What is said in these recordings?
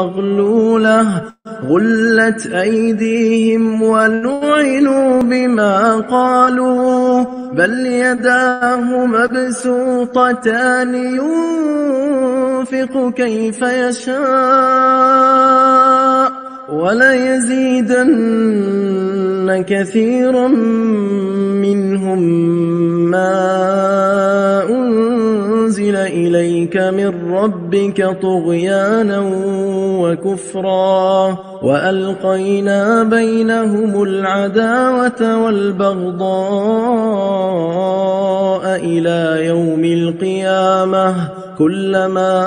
مغلولة غلت أيديهم ولعنوا بما قالوا بل يداه مبسوطتان ينفق كيف يشاء وليزيدن كثيرا منهم ما أنزل إليك من ربك طغيانا وكفرا والقينا بينهم العداوه والبغضاء الى يوم القيامه كلما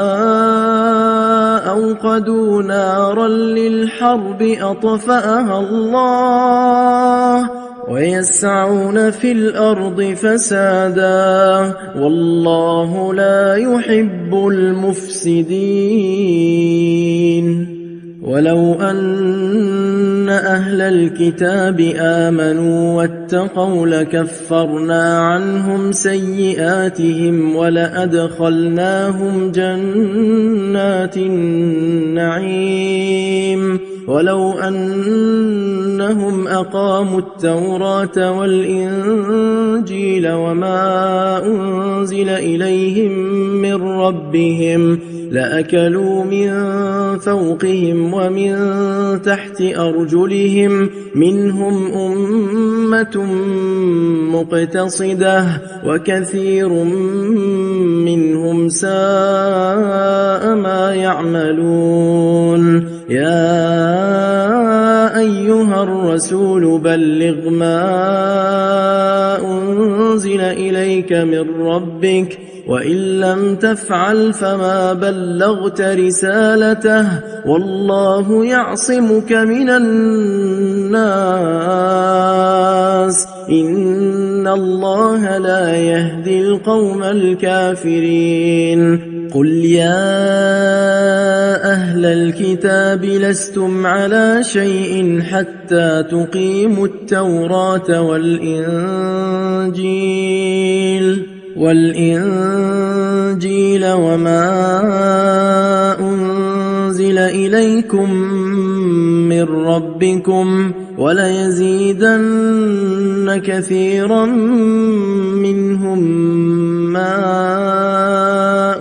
اوقدوا نارا للحرب اطفاها الله ويسعون في الأرض فسادا والله لا يحب المفسدين ولو أن أهل الكتاب آمنوا واتقوا لكفرنا عنهم سيئاتهم ولأدخلناهم جنات النعيم ولو أنهم أقاموا التوراة والإنجيل وما أنزل إليهم من ربهم لأكلوا من فوقهم ومن تحت أرجلهم منهم أمة مقتصدة وكثير منهم ساء ما يعملون يا ايها الرسول بلغ ما انزل اليك من ربك وان لم تفعل فما بلغت رسالته والله يعصمك من الناس ان الله لا يهدي القوم الكافرين قل يا أهل الكتاب لستم على شيء حتى تقيموا التوراة والإنجيل والإنجيل وما أنزل إليكم من ربكم ۖ وليزيدن كثيرا منهم ما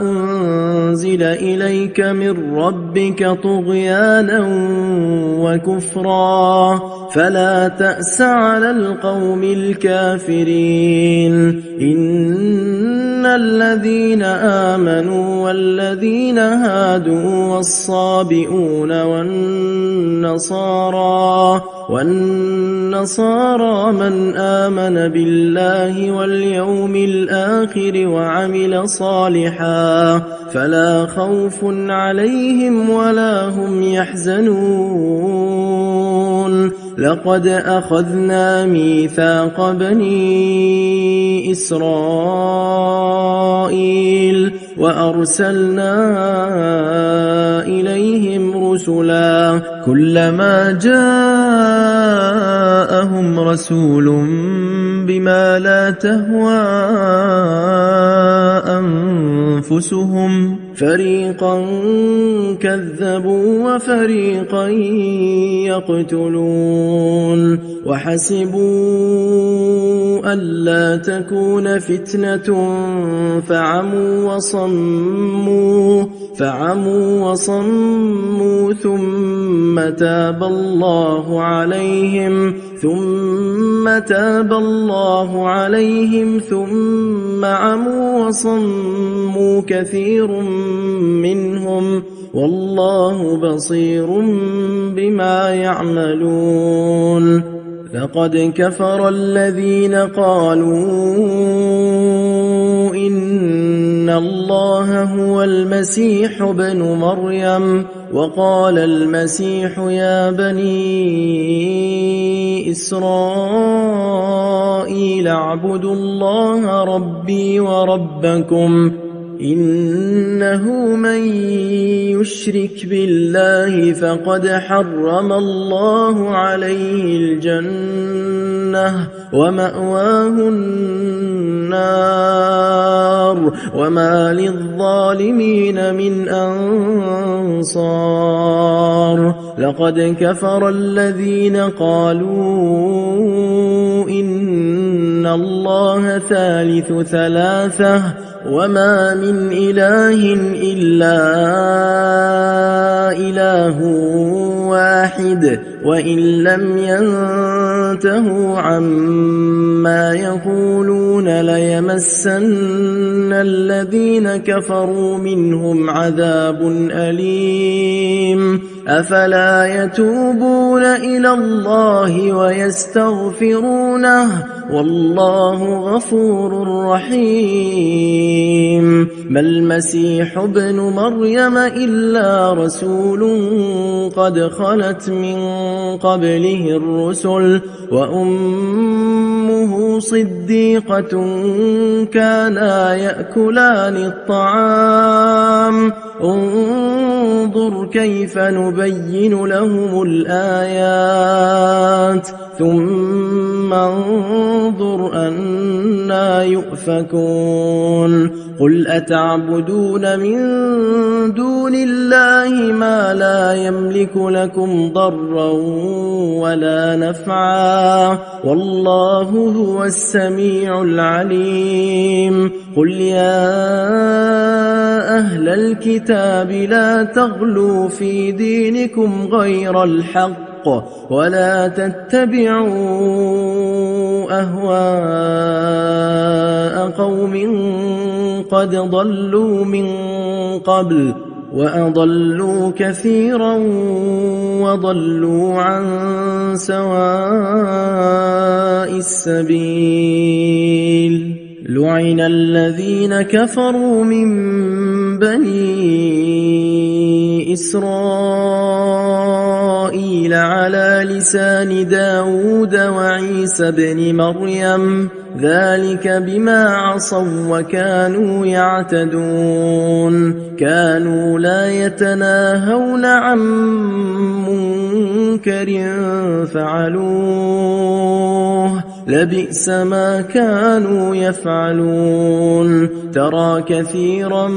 انزل اليك من ربك طغيانا وكفرا فلا تاس على القوم الكافرين إن ان الذين امنوا والذين هادوا والصابئون والنصارى والنصارى من امن بالله واليوم الاخر وعمل صالحا فلا خوف عليهم ولا هم يحزنون لقد اخذنا ميثاق بني اسرائيل إسرائيل وأرسلنا إليهم رسلا كلما جاءهم رسول بما لا تهوى أنفسهم فريقا كذبوا وفريقا يقتلون وحسبوا ألا تكون فتنة فعموا وصموا فعموا وصموا ثم تاب الله عليهم ثم تاب الله عليهم ثم عموا وصموا كثير منهم والله بصير بما يعملون لقد كفر الذين قالوا إن الله هو المسيح بن مريم وقال المسيح يا بني إسرائيل اعبدوا الله ربي وربكم انه من يشرك بالله فقد حرم الله عليه الجنه وماواه النار وما للظالمين من انصار لقد كفر الذين قالوا ان الله ثالث ثلاثه وما من اله الا اله واحد وان لم ينتهوا عما يقولون ليمسن الذين كفروا منهم عذاب اليم افلا يتوبون الى الله ويستغفرونه والله غفور رحيم ما المسيح ابن مريم الا رسول قد خلت من قبله الرسل وام وأمه صديقة كانا يأكلان الطعام انظر كيف نبين لهم الآيات ثم انظر أنا يؤفكون قل أتعبدون من دون الله ما لا يملك لكم ضرا ولا نفعا والله هو السميع العليم قل يا أهل الكتاب لا تغلوا في دينكم غير الحق الحق ولا تتبعوا اهواء قوم قد ضلوا من قبل واضلوا كثيرا وضلوا عن سواء السبيل لعن الذين كفروا من بني إسرائيل إسرائيل على لسان داود وعيسى بن مريم ذلك بما عصوا وكانوا يعتدون كانوا لا يتناهون عن منكر فعلوه لبئس ما كانوا يفعلون ترى كثيرا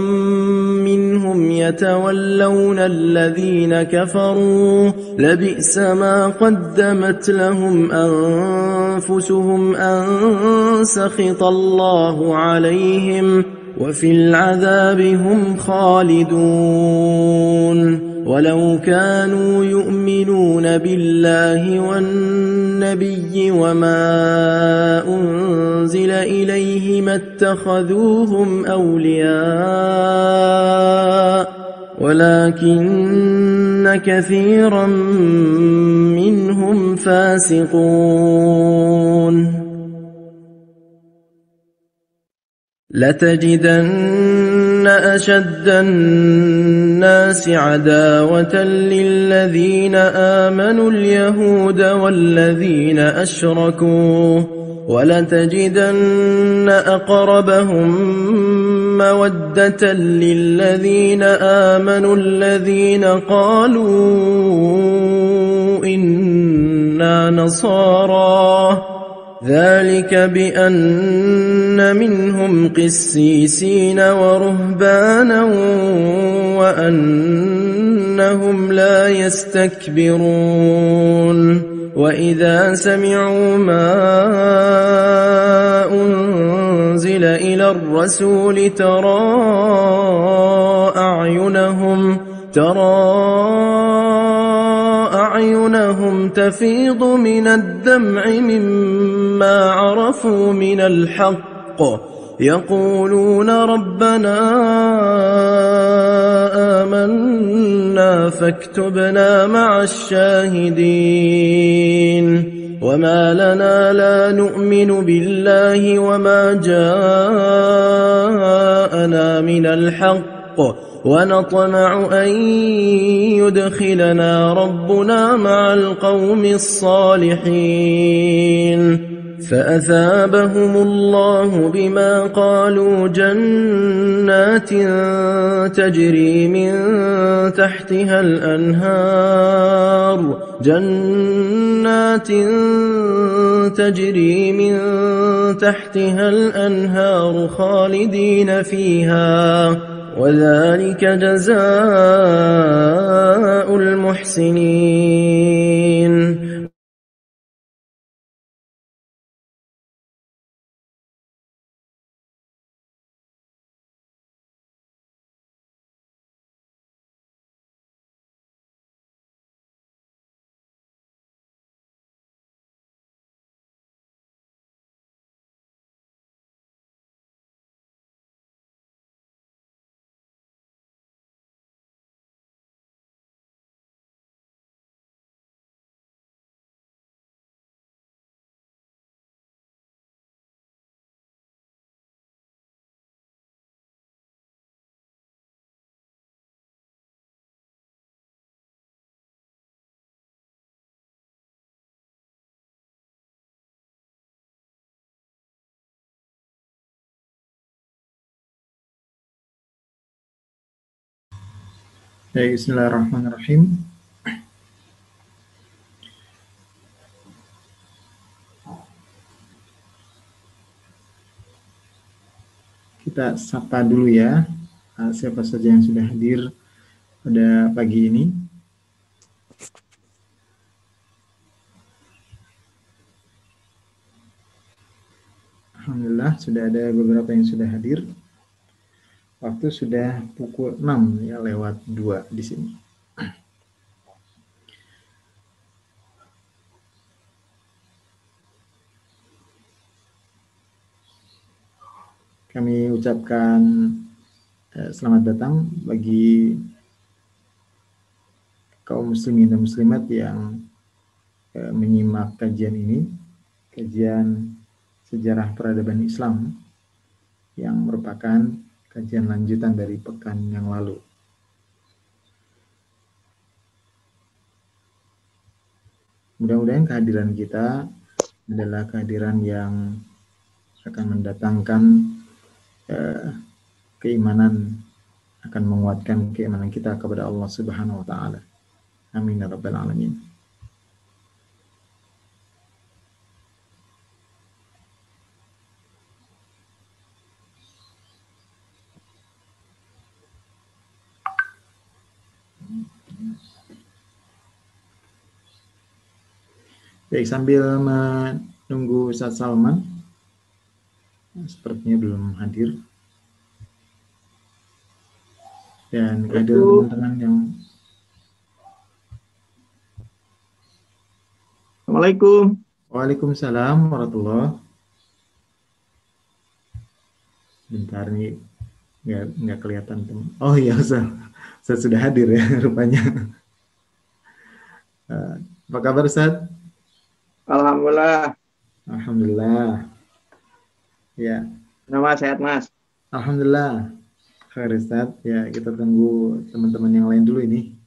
منهم يتولون الذين كفروا لبئس ما قدمت لهم أنفسهم أن سخط الله عليهم وفي العذاب هم خالدون ولو كانوا يؤمنون بالله والنبي وما انزل اليه ما اتخذوهم اولياء ولكن كثيرا منهم فاسقون لتجدن أشد الناس عداوة للذين آمنوا اليهود والذين أشركوا ولتجدن أقربهم مودة للذين آمنوا الذين قالوا إنا نصارى ذلك بأن منهم قسيسين ورهبانا وأنهم لا يستكبرون وإذا سمعوا ما أنزل إلى الرسول ترى أعينهم ترى أعينهم تفيض من الدمع مما عرفوا من الحق يقولون ربنا آمنا فاكتبنا مع الشاهدين وما لنا لا نؤمن بالله وما جاءنا من الحق ونطمع أن يدخلنا ربنا مع القوم الصالحين فأثابهم الله بما قالوا جنات تجري من تحتها الأنهار جنات تجري من تحتها الأنهار خالدين فيها وذلك جزاء المحسنين Baik, bismillahirrahmanirrahim. Kita sapa dulu ya, eh, siapa saja yang sudah hadir pada pagi ini. Alhamdulillah, sudah ada beberapa yang sudah hadir. Waktu sudah pukul 6 ya lewat 2 di sini. Kami ucapkan eh, selamat datang bagi kaum muslimin dan muslimat yang eh, menyimak kajian ini, kajian sejarah peradaban Islam yang merupakan kajian lanjutan dari pekan yang lalu. Mudah-mudahan kehadiran kita adalah kehadiran yang akan mendatangkan eh, keimanan, akan menguatkan keimanan kita kepada Allah Subhanahu wa taala. Amin ya rabbal alamin. Baik, sambil menunggu Ustaz Salman, sepertinya belum hadir. Dan kehadiran teman-teman yang... Assalamualaikum. Waalaikumsalam warahmatullahi Bentar nih, nggak, nggak kelihatan teman. Oh iya, Ustaz. sudah hadir ya rupanya. Eh, apa kabar Ustaz? Alhamdulillah. Alhamdulillah. Ya. Nama sehat Mas. Alhamdulillah. Kharisat. Ya, kita tunggu teman-teman yang lain dulu ini.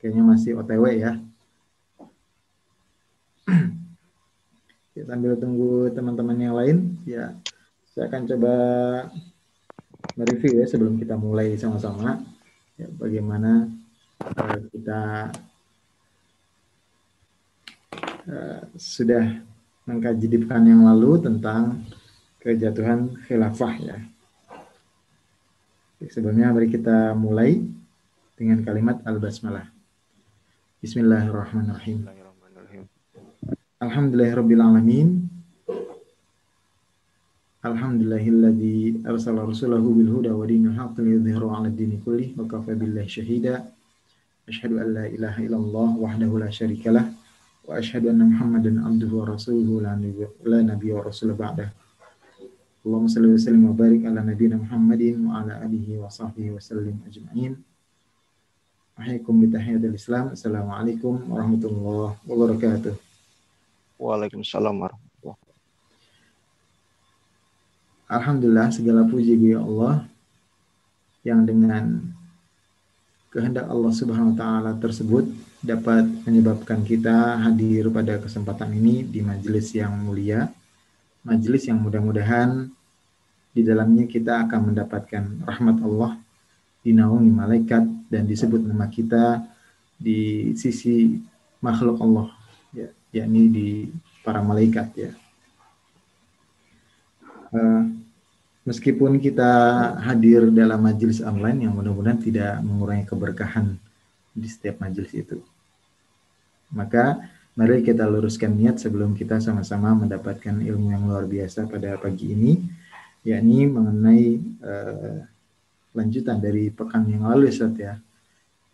Kayaknya masih OTW ya. kita ya, ambil tunggu teman-teman yang lain. Ya, saya akan coba mereview ya sebelum kita mulai sama-sama. Ya, bagaimana eh, kita Eh, sudah mengkaji di pekan yang lalu tentang kejatuhan khilafah ya. Sebelumnya mari kita mulai dengan kalimat al-basmalah. Bismillahirrahmanirrahim. Bismillahirrahmanirrahim. Alhamdulillahirabbil alamin. Alhamdulillahilladzi arsala rasulahu bil huda wa dinil haqq liyudhhirahu 'ala dini kulli wa kafa billahi shahida. Asyhadu an la ilaha illallah wahdahu la syarikalah وأشهد أن محمدا عبده ورسوله لا نبي ورسول بعده اللهم صل وسلم وبارك على نبينا محمد وعلى آله وصحبه وسلم أجمعين أحييكم بتحية الإسلام السلام عليكم ورحمة الله وبركاته وعليكم السلام ورحمة الله Alhamdulillah segala puji bagi Allah yang dengan kehendak Allah Subhanahu wa taala tersebut dapat menyebabkan kita hadir pada kesempatan ini di majelis yang mulia, majelis yang mudah-mudahan di dalamnya kita akan mendapatkan rahmat Allah, dinaungi malaikat dan disebut nama kita di sisi makhluk Allah, ya, yakni di para malaikat ya. Uh, meskipun kita hadir dalam majelis online yang mudah-mudahan tidak mengurangi keberkahan di setiap majelis itu. Maka mari kita luruskan niat sebelum kita sama-sama mendapatkan ilmu yang luar biasa pada pagi ini, yakni mengenai uh, lanjutan dari pekan yang lalu Ustaz ya.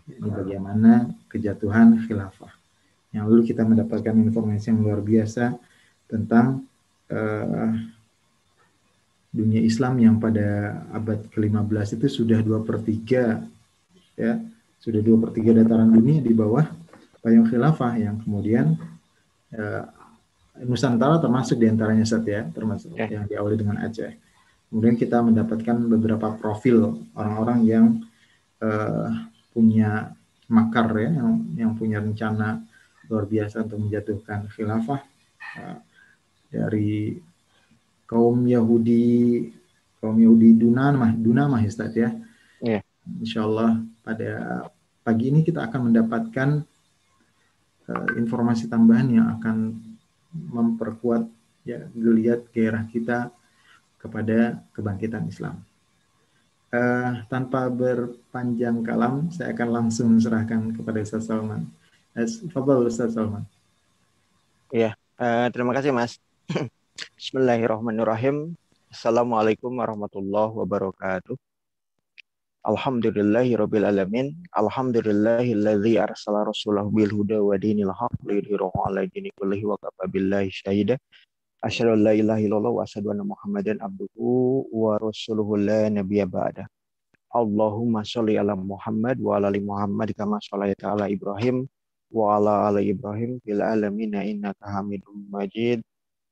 Ini bagaimana kejatuhan khilafah. Yang lalu kita mendapatkan informasi yang luar biasa tentang uh, dunia Islam yang pada abad ke-15 itu sudah dua per 3 ya sudah dua per tiga dataran dunia di bawah payung khilafah yang kemudian uh, Nusantara termasuk diantaranya saat ya, termasuk yeah. yang diawali dengan Aceh. Kemudian kita mendapatkan beberapa profil orang-orang yang uh, punya makar ya, yang, yang punya rencana luar biasa untuk menjatuhkan khilafah uh, dari kaum Yahudi kaum Yahudi Dunan mah Duna mah ya Insya Allah pada pagi ini kita akan mendapatkan uh, informasi tambahan yang akan memperkuat ya geliat gairah kita kepada kebangkitan Islam. Uh, tanpa berpanjang kalam, saya akan langsung serahkan kepada Ustaz Salman. Eh, Fabel Ustaz Salman. Iya, uh, terima kasih Mas. Bismillahirrahmanirrahim. Assalamualaikum warahmatullahi wabarakatuh. Alhamdulillahi Alamin Alhamdulillahilladzi arsala rasulahu bil huda wa dinil haq liyudhirahu ala dini kullihi wa kafa billahi syahida Asyhadu an la ilaha illallah wa asyhadu anna Muhammadan abduhu wa rasuluhu la nabiyya ba'da Allahumma sholli ala Muhammad wa ala ali Muhammad kama sholaita ala Ibrahim wa ala ala Ibrahim fil alamin innaka Hamidum Majid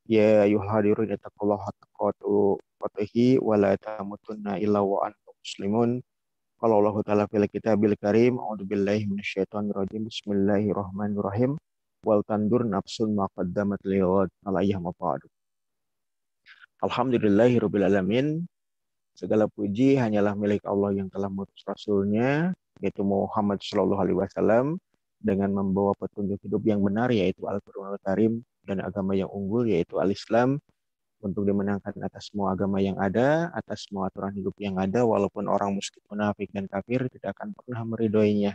ya ayyuhadirin taqullaha taqatu wa la tamutunna illa wa antum muslimun kalau Allah taala fil kitabil karim, a'udzu billahi minasyaitonir rajim. Bismillahirrahmanirrahim. Wal tandur nafsun ma qaddamat liwat alayhim mafadu. Alhamdulillahirabbil alamin. Segala puji hanyalah milik Allah yang telah mengutus rasulnya yaitu Muhammad Shallallahu alaihi wasallam dengan membawa petunjuk hidup yang benar yaitu Al-Qur'anul Karim dan agama yang unggul yaitu Al-Islam untuk dimenangkan atas semua agama yang ada, atas semua aturan hidup yang ada, walaupun orang musyrik, munafik, dan kafir tidak akan pernah meridoinya.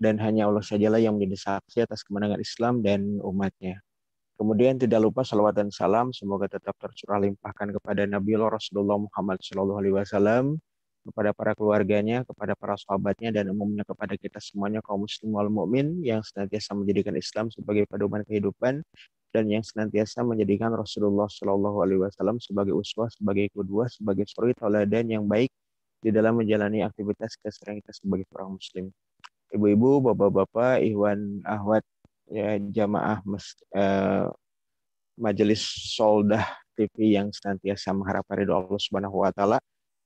Dan hanya Allah sajalah yang menjadi saksi atas kemenangan Islam dan umatnya. Kemudian tidak lupa salawat dan salam semoga tetap tercurah limpahkan kepada Nabi Allah Rasulullah Muhammad SAW, kepada para keluarganya, kepada para sahabatnya, dan umumnya kepada kita semuanya kaum muslim wal mukmin yang senantiasa menjadikan Islam sebagai pedoman kehidupan dan yang senantiasa menjadikan Rasulullah Shallallahu Alaihi Wasallam sebagai uswah, sebagai kedua, sebagai suri dan yang baik di dalam menjalani aktivitas keseharian kita sebagai seorang muslim. Ibu-ibu, bapak-bapak, Iwan, ahwat, ya, jamaah mes, eh, majelis soldah TV yang senantiasa mengharap ridho Allah Subhanahu Wa Taala.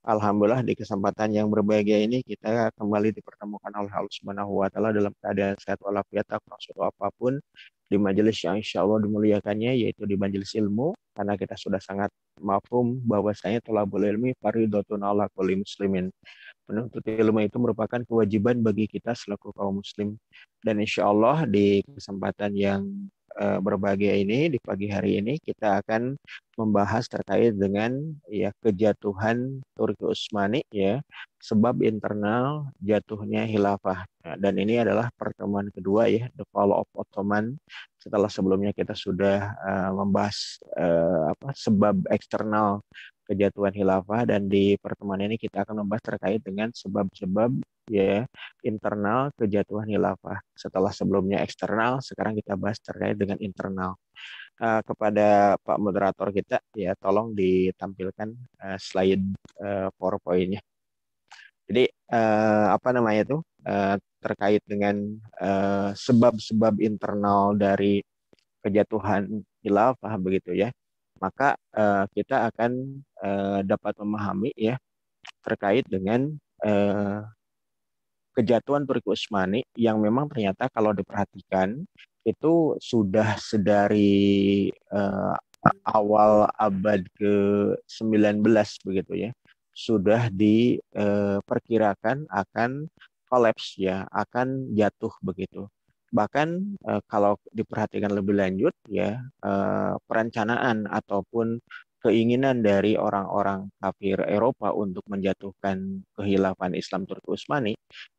Alhamdulillah di kesempatan yang berbahagia ini kita kembali dipertemukan oleh Allah Subhanahu wa taala dalam keadaan sehat walafiat tak apapun di majelis yang insya Allah dimuliakannya yaitu di majelis ilmu karena kita sudah sangat mafhum bahwasanya boleh ilmi faridotun Allah muslimin. Penuntut ilmu itu merupakan kewajiban bagi kita selaku kaum muslim. Dan insya Allah di kesempatan yang Eh, berbagai ini di pagi hari ini kita akan membahas terkait dengan ya kejatuhan Turki Utsmani ya sebab internal jatuhnya Hilafah Nah, dan ini adalah pertemuan kedua ya the fall of Ottoman setelah sebelumnya kita sudah uh, membahas uh, apa sebab eksternal kejatuhan Hilafah dan di pertemuan ini kita akan membahas terkait dengan sebab-sebab ya internal kejatuhan Hilafah. Setelah sebelumnya eksternal, sekarang kita bahas terkait dengan internal. Uh, kepada Pak moderator kita ya tolong ditampilkan uh, slide uh, PowerPoint-nya. Jadi uh, apa namanya tuh uh, terkait dengan sebab-sebab uh, internal dari kejatuhan Hilafah begitu ya maka uh, kita akan uh, dapat memahami ya terkait dengan uh, kejatuhan Utsmani yang memang ternyata kalau diperhatikan itu sudah sedari uh, awal abad ke-19 begitu ya sudah diperkirakan akan kolaps ya akan jatuh begitu bahkan uh, kalau diperhatikan lebih lanjut ya uh, perencanaan ataupun keinginan dari orang-orang kafir Eropa untuk menjatuhkan kehilafan Islam Turki Utsmani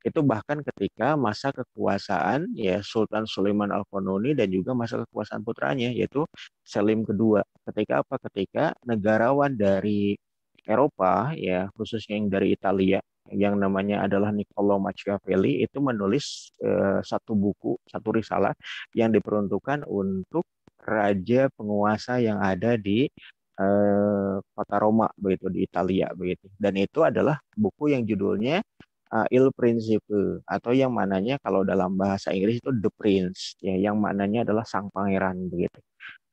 itu bahkan ketika masa kekuasaan ya Sultan Sulaiman Al-Qanuni dan juga masa kekuasaan putranya yaitu Selim kedua ketika apa ketika negarawan dari Eropa ya khususnya yang dari Italia yang namanya adalah Niccolo Machiavelli itu menulis eh, satu buku, satu risalah yang diperuntukkan untuk raja penguasa yang ada di eh, kota Roma begitu di Italia begitu. Dan itu adalah buku yang judulnya uh, Il Principe atau yang mananya kalau dalam bahasa Inggris itu The Prince ya yang mananya adalah sang pangeran begitu.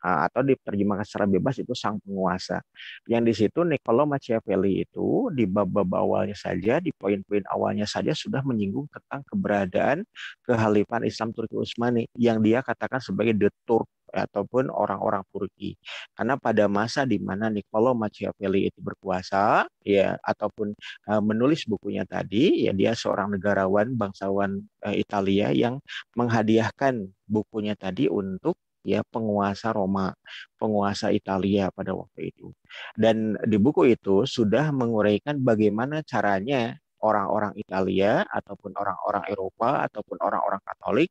Ah, atau diterjemahkan secara bebas itu sang penguasa. Yang di situ Niccolò Machiavelli itu di bab-bab awalnya saja, di poin-poin awalnya saja sudah menyinggung tentang keberadaan kehalifan Islam Turki Utsmani yang dia katakan sebagai the Turk ataupun orang-orang Turki. Karena pada masa di mana Niccolò Machiavelli itu berkuasa, ya ataupun uh, menulis bukunya tadi, ya dia seorang negarawan bangsawan uh, Italia yang menghadiahkan bukunya tadi untuk ya penguasa Roma, penguasa Italia pada waktu itu. Dan di buku itu sudah menguraikan bagaimana caranya orang-orang Italia ataupun orang-orang Eropa ataupun orang-orang Katolik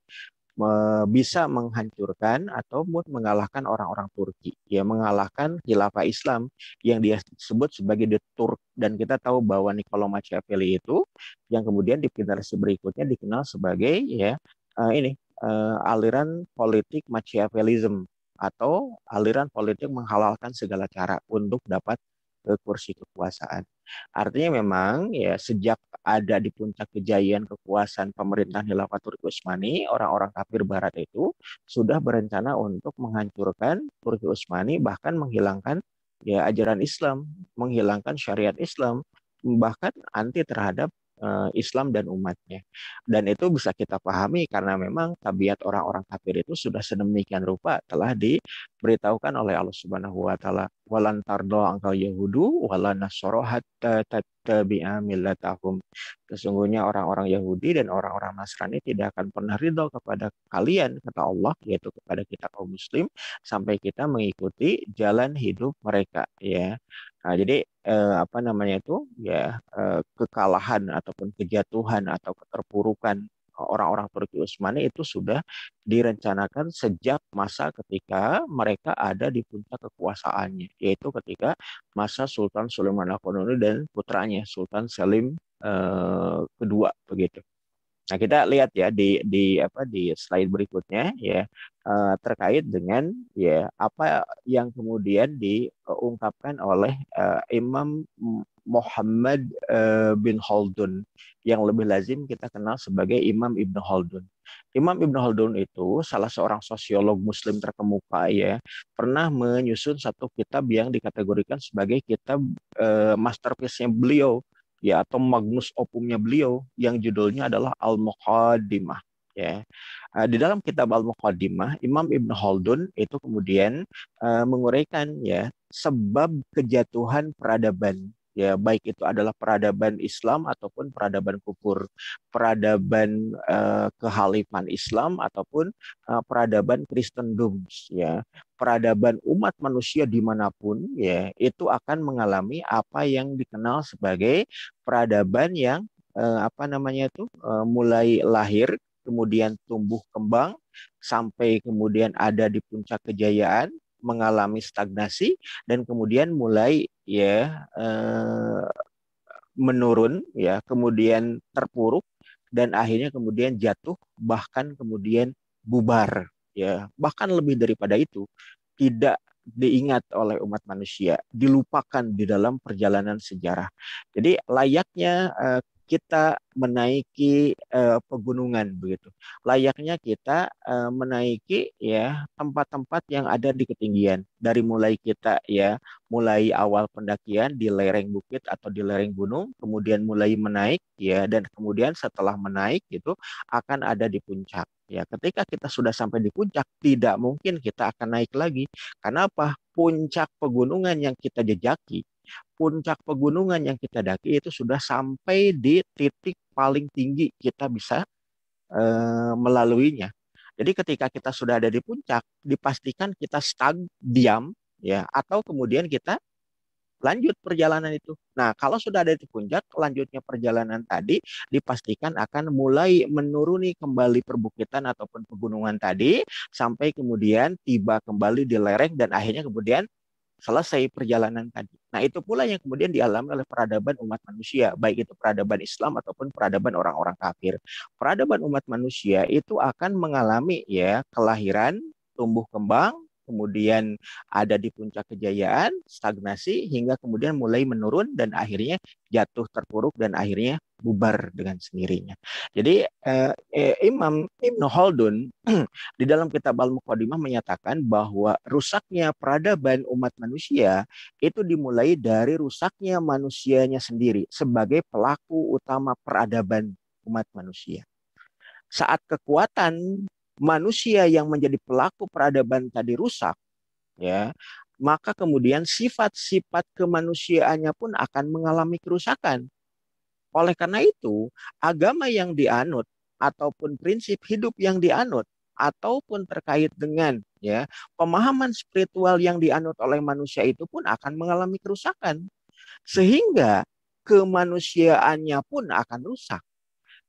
bisa menghancurkan ataupun mengalahkan orang-orang Turki, ya mengalahkan khilafah Islam yang dia sebut sebagai the Turk dan kita tahu bahwa Niccolo Machiavelli itu yang kemudian di generasi berikutnya dikenal sebagai ya eh, ini uh, aliran politik Machiavellism atau aliran politik menghalalkan segala cara untuk dapat ke kursi kekuasaan. Artinya memang ya sejak ada di puncak kejayaan kekuasaan pemerintahan Turki Utsmani, orang-orang kafir barat itu sudah berencana untuk menghancurkan Turki Utsmani bahkan menghilangkan ya ajaran Islam, menghilangkan syariat Islam, bahkan anti terhadap Eh, Islam dan umatnya. Dan itu bisa kita pahami karena memang tabiat orang-orang kafir itu sudah sedemikian rupa telah diberitahukan oleh Allah Subhanahu wa taala. Walan tardo yahudu hatta tabi'a millatahum. Sesungguhnya orang-orang Yahudi dan orang-orang Nasrani tidak akan pernah ridho kepada kalian, kata Allah, yaitu kepada kita kaum muslim, sampai kita mengikuti jalan hidup mereka. ya nah, Jadi eh, apa namanya itu ya eh, kekalahan ataupun kejatuhan atau keterpurukan orang-orang Turki Utsmani itu sudah direncanakan sejak masa ketika mereka ada di puncak kekuasaannya, yaitu ketika masa Sultan Sulaiman al qanuni dan putranya Sultan Selim eh, kedua begitu. Nah, kita lihat ya di di apa di slide berikutnya ya eh, terkait dengan ya apa yang kemudian diungkapkan oleh eh, Imam Muhammad eh, bin Khaldun yang lebih lazim kita kenal sebagai Imam Ibn Khaldun. Imam Ibn Khaldun itu salah seorang sosiolog muslim terkemuka ya, pernah menyusun satu kitab yang dikategorikan sebagai kitab masterpiece-nya beliau ya atau magnus opumnya beliau yang judulnya adalah Al-Muqaddimah ya. Eh, di dalam kitab Al-Muqaddimah, Imam Ibn Haldun itu kemudian eh, menguraikan ya sebab kejatuhan peradaban ya baik itu adalah peradaban Islam ataupun peradaban kufur, peradaban uh, kehalifan Islam ataupun uh, peradaban Kristendom ya. Peradaban umat manusia dimanapun ya itu akan mengalami apa yang dikenal sebagai peradaban yang uh, apa namanya itu uh, mulai lahir kemudian tumbuh kembang sampai kemudian ada di puncak kejayaan mengalami stagnasi dan kemudian mulai ya eh, menurun ya kemudian terpuruk dan akhirnya kemudian jatuh bahkan kemudian bubar ya bahkan lebih daripada itu tidak diingat oleh umat manusia dilupakan di dalam perjalanan sejarah jadi layaknya eh, kita menaiki uh, pegunungan begitu. Layaknya kita uh, menaiki ya tempat-tempat yang ada di ketinggian. Dari mulai kita ya mulai awal pendakian di lereng bukit atau di lereng gunung, kemudian mulai menaik ya dan kemudian setelah menaik itu akan ada di puncak. Ya, ketika kita sudah sampai di puncak, tidak mungkin kita akan naik lagi. Kenapa? Puncak pegunungan yang kita jejaki puncak pegunungan yang kita daki itu sudah sampai di titik paling tinggi kita bisa e, melaluinya. Jadi ketika kita sudah ada di puncak, dipastikan kita stag diam ya atau kemudian kita lanjut perjalanan itu. Nah, kalau sudah ada di puncak, lanjutnya perjalanan tadi dipastikan akan mulai menuruni kembali perbukitan ataupun pegunungan tadi sampai kemudian tiba kembali di lereng dan akhirnya kemudian selesai perjalanan tadi. Nah, itu pula yang kemudian dialami oleh peradaban umat manusia, baik itu peradaban Islam ataupun peradaban orang-orang kafir. Peradaban umat manusia itu akan mengalami ya kelahiran, tumbuh kembang, kemudian ada di puncak kejayaan, stagnasi hingga kemudian mulai menurun dan akhirnya jatuh terpuruk dan akhirnya bubar dengan sendirinya. Jadi eh, eh Imam Ibn Khaldun di dalam kitab Al-Muqaddimah menyatakan bahwa rusaknya peradaban umat manusia itu dimulai dari rusaknya manusianya sendiri sebagai pelaku utama peradaban umat manusia. Saat kekuatan manusia yang menjadi pelaku peradaban tadi rusak, ya, maka kemudian sifat-sifat kemanusiaannya pun akan mengalami kerusakan. Oleh karena itu, agama yang dianut ataupun prinsip hidup yang dianut ataupun terkait dengan ya pemahaman spiritual yang dianut oleh manusia itu pun akan mengalami kerusakan sehingga kemanusiaannya pun akan rusak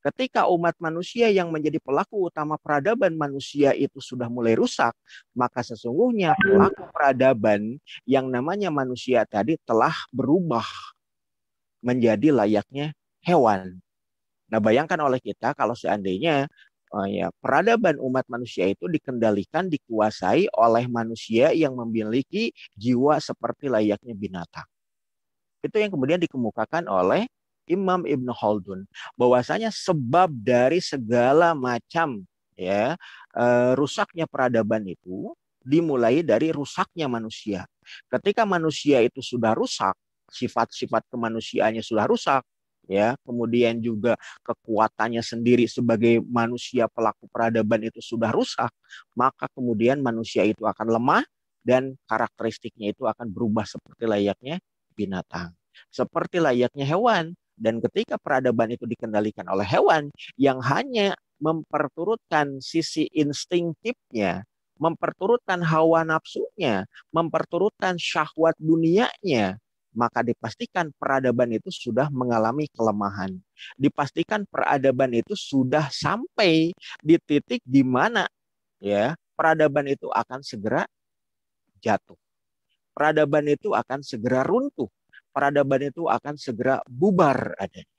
Ketika umat manusia yang menjadi pelaku utama peradaban manusia itu sudah mulai rusak, maka sesungguhnya iya. pelaku peradaban yang namanya manusia tadi telah berubah menjadi layaknya hewan. Nah, bayangkan oleh kita kalau seandainya oh ya peradaban umat manusia itu dikendalikan, dikuasai oleh manusia yang memiliki jiwa seperti layaknya binatang. Itu yang kemudian dikemukakan oleh Imam Ibn Khaldun bahwasanya sebab dari segala macam ya eh, rusaknya peradaban itu dimulai dari rusaknya manusia. Ketika manusia itu sudah rusak, sifat-sifat kemanusiaannya sudah rusak, ya kemudian juga kekuatannya sendiri sebagai manusia pelaku peradaban itu sudah rusak maka kemudian manusia itu akan lemah dan karakteristiknya itu akan berubah seperti layaknya binatang seperti layaknya hewan dan ketika peradaban itu dikendalikan oleh hewan yang hanya memperturutkan sisi instingtifnya, memperturutkan hawa nafsunya, memperturutkan syahwat dunianya, maka dipastikan peradaban itu sudah mengalami kelemahan. Dipastikan peradaban itu sudah sampai di titik di mana ya peradaban itu akan segera jatuh. Peradaban itu akan segera runtuh peradaban itu akan segera bubar adanya.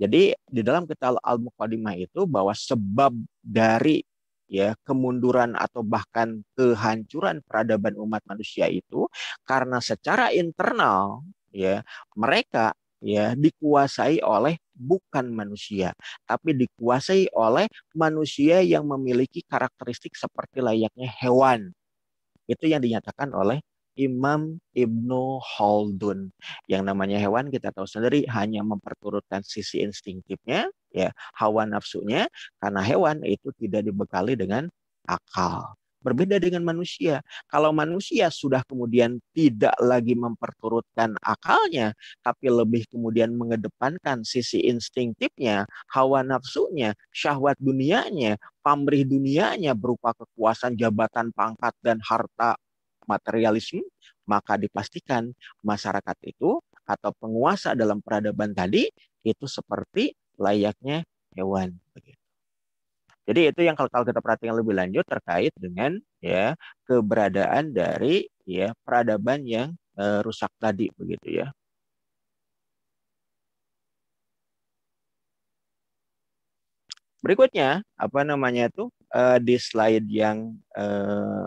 Jadi di dalam kitab Al-Muqaddimah itu bahwa sebab dari ya kemunduran atau bahkan kehancuran peradaban umat manusia itu karena secara internal ya mereka ya dikuasai oleh bukan manusia tapi dikuasai oleh manusia yang memiliki karakteristik seperti layaknya hewan. Itu yang dinyatakan oleh Imam Ibnu Khaldun. Yang namanya hewan kita tahu sendiri hanya memperturutkan sisi instingtifnya, ya, hawa nafsunya karena hewan itu tidak dibekali dengan akal. Berbeda dengan manusia. Kalau manusia sudah kemudian tidak lagi memperturutkan akalnya, tapi lebih kemudian mengedepankan sisi instingtifnya, hawa nafsunya, syahwat dunianya, pamrih dunianya berupa kekuasaan, jabatan, pangkat, dan harta materialisme, maka dipastikan masyarakat itu atau penguasa dalam peradaban tadi itu seperti layaknya hewan. Jadi itu yang kalau kita perhatikan lebih lanjut terkait dengan ya keberadaan dari ya peradaban yang eh, rusak tadi begitu ya. Berikutnya apa namanya itu eh, di slide yang eh,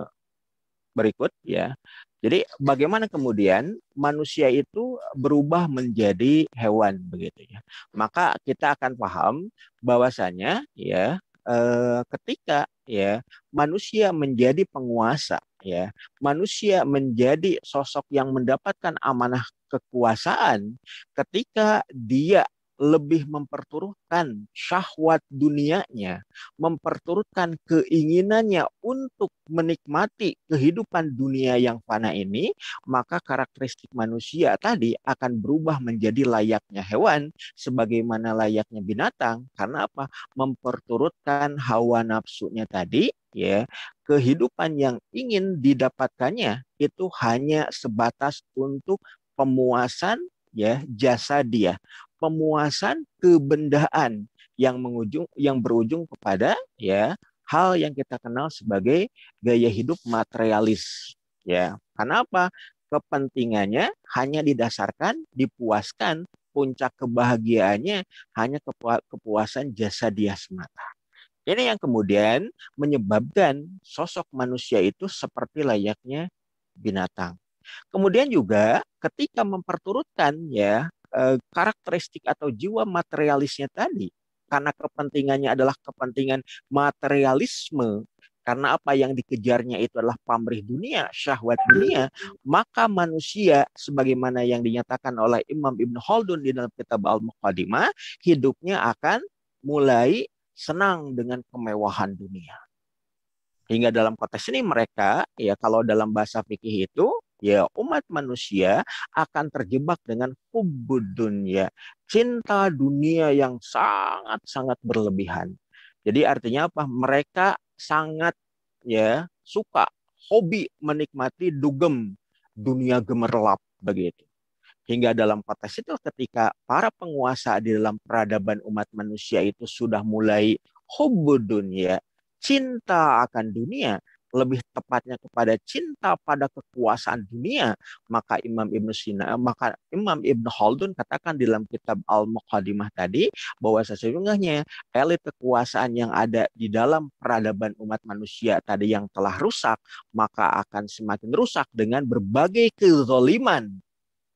berikut ya. Jadi bagaimana kemudian manusia itu berubah menjadi hewan begitu ya. Maka kita akan paham bahwasanya ya eh, ketika ya manusia menjadi penguasa ya, manusia menjadi sosok yang mendapatkan amanah kekuasaan ketika dia lebih memperturutkan syahwat dunianya, memperturutkan keinginannya untuk menikmati kehidupan dunia yang fana ini, maka karakteristik manusia tadi akan berubah menjadi layaknya hewan sebagaimana layaknya binatang karena apa? memperturutkan hawa nafsunya tadi ya kehidupan yang ingin didapatkannya itu hanya sebatas untuk pemuasan ya jasa dia pemuasan kebendaan yang mengujung yang berujung kepada ya hal yang kita kenal sebagai gaya hidup materialis ya karena apa kepentingannya hanya didasarkan dipuaskan puncak kebahagiaannya hanya kepuasan jasa dia semata ini yang kemudian menyebabkan sosok manusia itu seperti layaknya binatang kemudian juga ketika memperturutkan ya Eh, karakteristik atau jiwa materialisnya tadi karena kepentingannya adalah kepentingan materialisme karena apa yang dikejarnya itu adalah pamrih dunia, syahwat dunia, maka manusia sebagaimana yang dinyatakan oleh Imam Ibn Khaldun di dalam kitab Al-Muqaddimah, hidupnya akan mulai senang dengan kemewahan dunia. Hingga dalam konteks ini mereka ya kalau dalam bahasa fikih itu ya umat manusia akan terjebak dengan hubud dunia, cinta dunia yang sangat-sangat berlebihan. Jadi artinya apa? Mereka sangat ya suka hobi menikmati dugem dunia gemerlap begitu. Hingga dalam konteks itu ketika para penguasa di dalam peradaban umat manusia itu sudah mulai hobi dunia, cinta akan dunia, lebih tepatnya kepada cinta pada kekuasaan dunia, maka Imam Ibn Sina, eh, maka Imam Ibn Khaldun katakan dalam kitab Al-Muqaddimah tadi bahwa sesungguhnya elit kekuasaan yang ada di dalam peradaban umat manusia tadi yang telah rusak, maka akan semakin rusak dengan berbagai kezoliman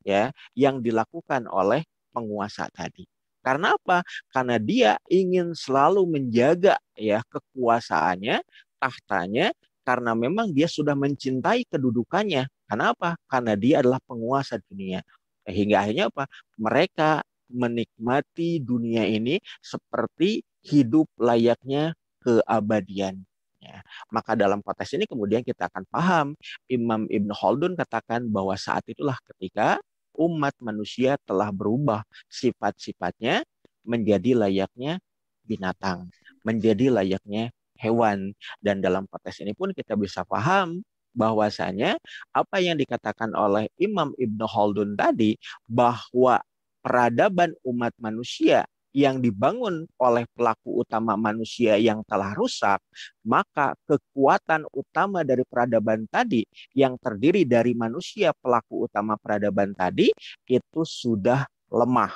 ya yang dilakukan oleh penguasa tadi. Karena apa? Karena dia ingin selalu menjaga ya kekuasaannya, tahtanya karena memang dia sudah mencintai kedudukannya. Kenapa? Karena dia adalah penguasa dunia. Hingga akhirnya apa? Mereka menikmati dunia ini seperti hidup layaknya keabadian. Ya. Maka dalam konteks ini kemudian kita akan paham Imam Ibn Khaldun katakan bahwa saat itulah ketika umat manusia telah berubah sifat-sifatnya menjadi layaknya binatang, menjadi layaknya hewan. Dan dalam konteks ini pun kita bisa paham bahwasanya apa yang dikatakan oleh Imam Ibn Khaldun tadi bahwa peradaban umat manusia yang dibangun oleh pelaku utama manusia yang telah rusak, maka kekuatan utama dari peradaban tadi yang terdiri dari manusia pelaku utama peradaban tadi itu sudah lemah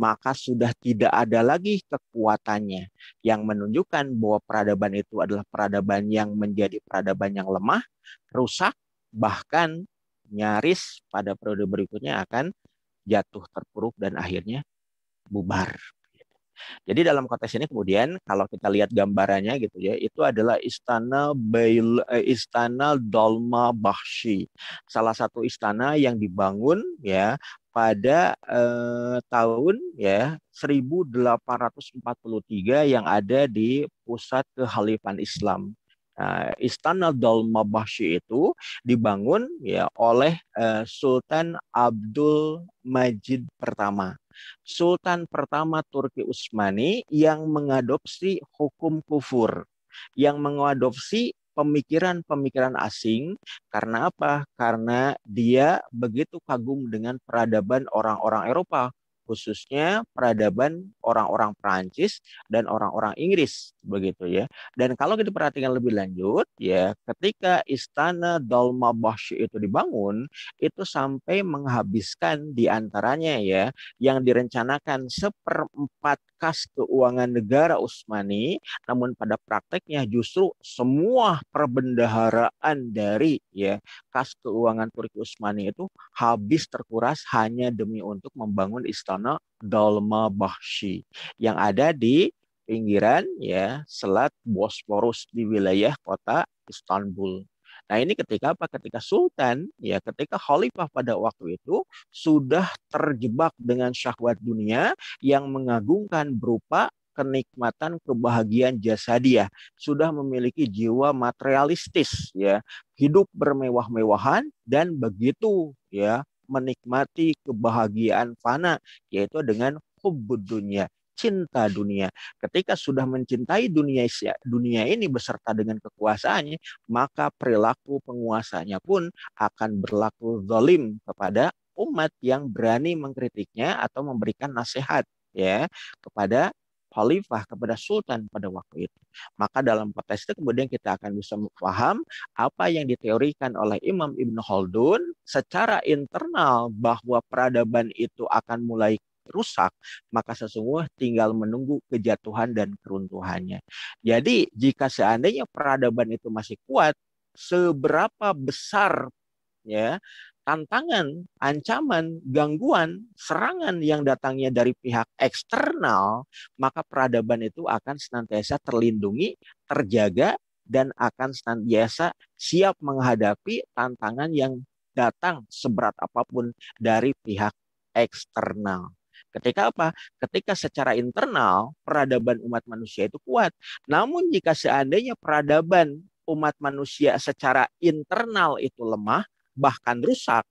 maka sudah tidak ada lagi kekuatannya yang menunjukkan bahwa peradaban itu adalah peradaban yang menjadi peradaban yang lemah, rusak, bahkan nyaris pada periode berikutnya akan jatuh terpuruk dan akhirnya bubar. Jadi dalam konteks ini kemudian kalau kita lihat gambarannya gitu ya, itu adalah istana Bail, eh, istana Dolma Bashi, salah satu istana yang dibangun ya pada eh, tahun ya 1843 yang ada di pusat kehalifan Islam. Nah, Istana Dolmabahsy itu dibangun ya oleh eh, Sultan Abdul Majid pertama. Sultan pertama Turki Utsmani yang mengadopsi hukum kufur yang mengadopsi pemikiran-pemikiran asing. Karena apa? Karena dia begitu kagum dengan peradaban orang-orang Eropa khususnya peradaban orang-orang Perancis dan orang-orang Inggris begitu ya. Dan kalau kita perhatikan lebih lanjut ya, ketika istana Dolmabahce itu dibangun, itu sampai menghabiskan di antaranya ya yang direncanakan seperempat kas keuangan negara Utsmani, namun pada prakteknya justru semua perbendaharaan dari ya kas keuangan Turki Utsmani itu habis terkuras hanya demi untuk membangun istana Sumarsono Dolma Bahshi yang ada di pinggiran ya Selat Bosporus di wilayah kota Istanbul. Nah ini ketika apa? Ketika Sultan ya ketika Khalifah pada waktu itu sudah terjebak dengan syahwat dunia yang mengagungkan berupa kenikmatan kebahagiaan jasa dia sudah memiliki jiwa materialistis ya hidup bermewah-mewahan dan begitu ya menikmati kebahagiaan fana yaitu dengan hubud dunia cinta dunia. Ketika sudah mencintai dunia dunia ini beserta dengan kekuasaannya, maka perilaku penguasanya pun akan berlaku zalim kepada umat yang berani mengkritiknya atau memberikan nasihat ya kepada khalifah, kepada sultan pada waktu itu. Maka dalam konteks itu kemudian kita akan bisa paham apa yang diteorikan oleh Imam Ibn Khaldun secara internal bahwa peradaban itu akan mulai rusak, maka sesungguhnya tinggal menunggu kejatuhan dan keruntuhannya. Jadi jika seandainya peradaban itu masih kuat, seberapa besar ya tantangan, ancaman, gangguan, serangan yang datangnya dari pihak eksternal, maka peradaban itu akan senantiasa terlindungi, terjaga, dan akan senantiasa siap menghadapi tantangan yang datang seberat apapun dari pihak eksternal. Ketika apa? Ketika secara internal peradaban umat manusia itu kuat. Namun jika seandainya peradaban umat manusia secara internal itu lemah, bahkan rusak,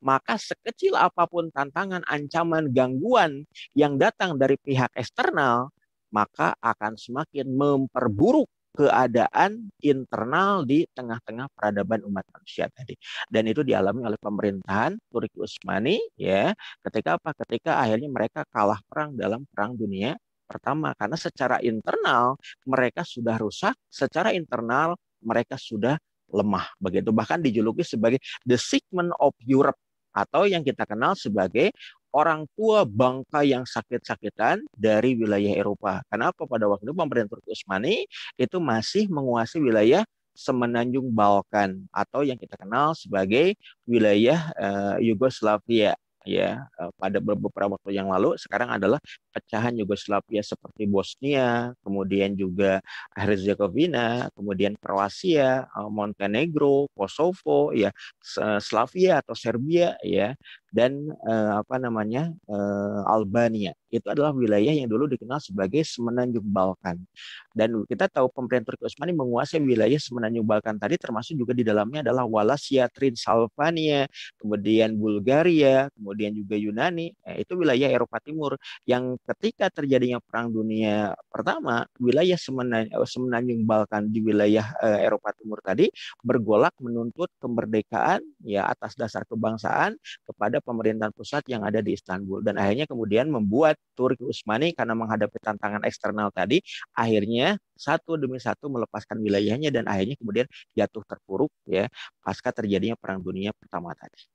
maka sekecil apapun tantangan, ancaman, gangguan yang datang dari pihak eksternal, maka akan semakin memperburuk keadaan internal di tengah-tengah peradaban umat manusia tadi. Dan itu dialami oleh pemerintahan Turki Utsmani ya, ketika apa? Ketika akhirnya mereka kalah perang dalam perang dunia pertama karena secara internal mereka sudah rusak, secara internal mereka sudah lemah begitu bahkan dijuluki sebagai the Sigmund of Europe atau yang kita kenal sebagai orang tua bangka yang sakit-sakitan dari wilayah Eropa. Kenapa pada waktu itu pemerintah Turki Utsmani itu masih menguasai wilayah Semenanjung Balkan atau yang kita kenal sebagai wilayah uh, Yugoslavia ya pada beberapa waktu yang lalu sekarang adalah pecahan Yugoslavia seperti Bosnia, kemudian juga Herzegovina, kemudian Kroasia, Montenegro, Kosovo, ya Slavia atau Serbia, ya dan uh, apa namanya uh, Albania itu adalah wilayah yang dulu dikenal sebagai Semenanjung Balkan dan kita tahu pemerintah Turki Utsmani menguasai wilayah Semenanjung Balkan tadi termasuk juga di dalamnya adalah Wallachia, Transylvania, kemudian Bulgaria, kemudian juga Yunani eh, itu wilayah Eropa Timur yang ketika terjadinya Perang Dunia Pertama wilayah eh, Semenanjung, Balkan di wilayah eh, Eropa Timur tadi bergolak menuntut kemerdekaan ya atas dasar kebangsaan kepada terhadap pemerintahan pusat yang ada di Istanbul dan akhirnya kemudian membuat Turki Utsmani karena menghadapi tantangan eksternal tadi akhirnya satu demi satu melepaskan wilayahnya dan akhirnya kemudian jatuh terpuruk ya pasca terjadinya perang dunia pertama tadi.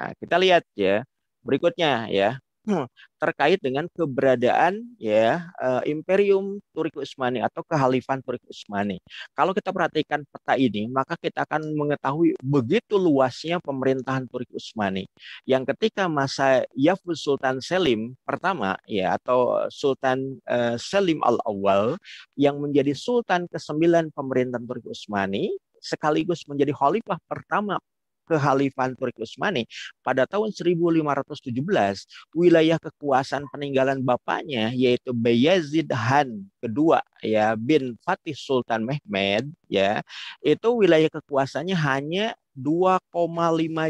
Nah, kita lihat ya berikutnya ya Hmm, terkait dengan keberadaan ya uh, Imperium Turki Utsmani atau kehalifan Turki Utsmani. Kalau kita perhatikan peta ini, maka kita akan mengetahui begitu luasnya pemerintahan Turki Utsmani. Yang ketika masa Yafuz Sultan Selim pertama ya atau Sultan uh, Selim al awal yang menjadi sultan ke-9 pemerintahan Turki Utsmani sekaligus menjadi khalifah pertama kehalifan Turki Utsmani pada tahun 1517 wilayah kekuasaan peninggalan bapaknya yaitu Bayezid Han kedua ya bin Fatih Sultan Mehmed ya itu wilayah kekuasaannya hanya 2,5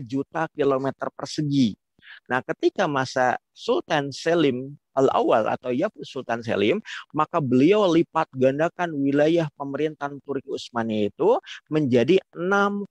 juta kilometer persegi. Nah, ketika masa Sultan Selim al-Awal atau Yafus Sultan Selim, maka beliau lipat gandakan wilayah pemerintahan Turki Utsmani itu menjadi 6,5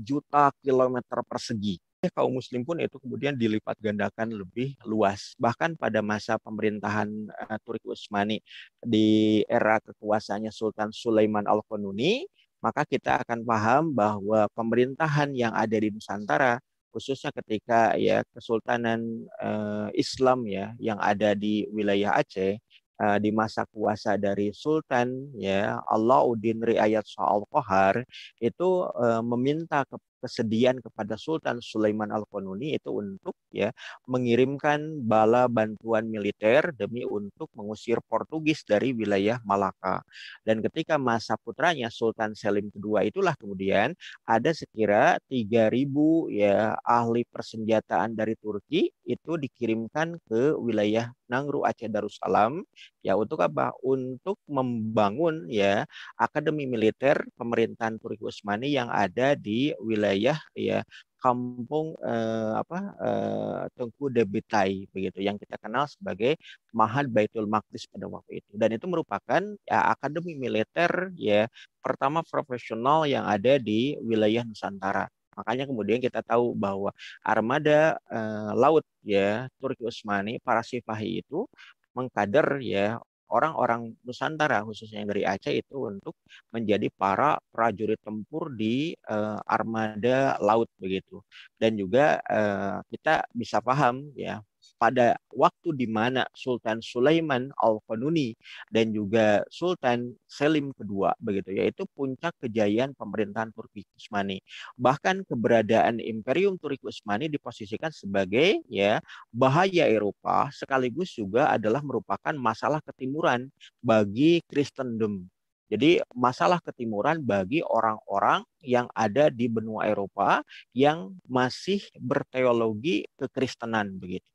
juta kilometer persegi eh, kaum muslim pun itu kemudian dilipat gandakan lebih luas. Bahkan pada masa pemerintahan eh, Turki Utsmani di era kekuasaannya Sultan Sulaiman Al-Qanuni, maka kita akan paham bahwa pemerintahan yang ada di Nusantara khususnya ketika ya Kesultanan uh, Islam ya yang ada di wilayah Aceh uh, di masa kuasa dari Sultan ya Alauddin Riayat Soal Kohar itu uh, meminta ke kesedihan kepada Sultan Sulaiman Al-Qanuni itu untuk ya mengirimkan bala bantuan militer demi untuk mengusir Portugis dari wilayah Malaka. Dan ketika masa putranya Sultan Selim II itulah kemudian ada sekira 3000 ya ahli persenjataan dari Turki itu dikirimkan ke wilayah Nangru Aceh Darussalam ya untuk apa? Untuk membangun ya akademi militer pemerintahan Turki Utsmani yang ada di wilayah wilayah ya kampung eh, apa eh, Tengku Debitai begitu yang kita kenal sebagai Mahad Baitul Maqdis pada waktu itu dan itu merupakan ya, akademi militer ya pertama profesional yang ada di wilayah Nusantara makanya kemudian kita tahu bahwa armada eh, laut ya Turki Utsmani para sipahi itu mengkader ya orang-orang Nusantara khususnya yang dari Aceh itu untuk menjadi para prajurit tempur di uh, armada laut begitu. Dan juga uh, kita bisa paham ya pada waktu di mana Sultan Sulaiman Al-Qanuni dan juga Sultan Selim II, begitu yaitu puncak kejayaan pemerintahan Turki Utsmani. Bahkan keberadaan Imperium Turki Utsmani diposisikan sebagai ya bahaya Eropa sekaligus juga adalah merupakan masalah ketimuran bagi Kristendom jadi masalah ketimuran bagi orang-orang yang ada di benua Eropa yang masih berteologi kekristenan begitu.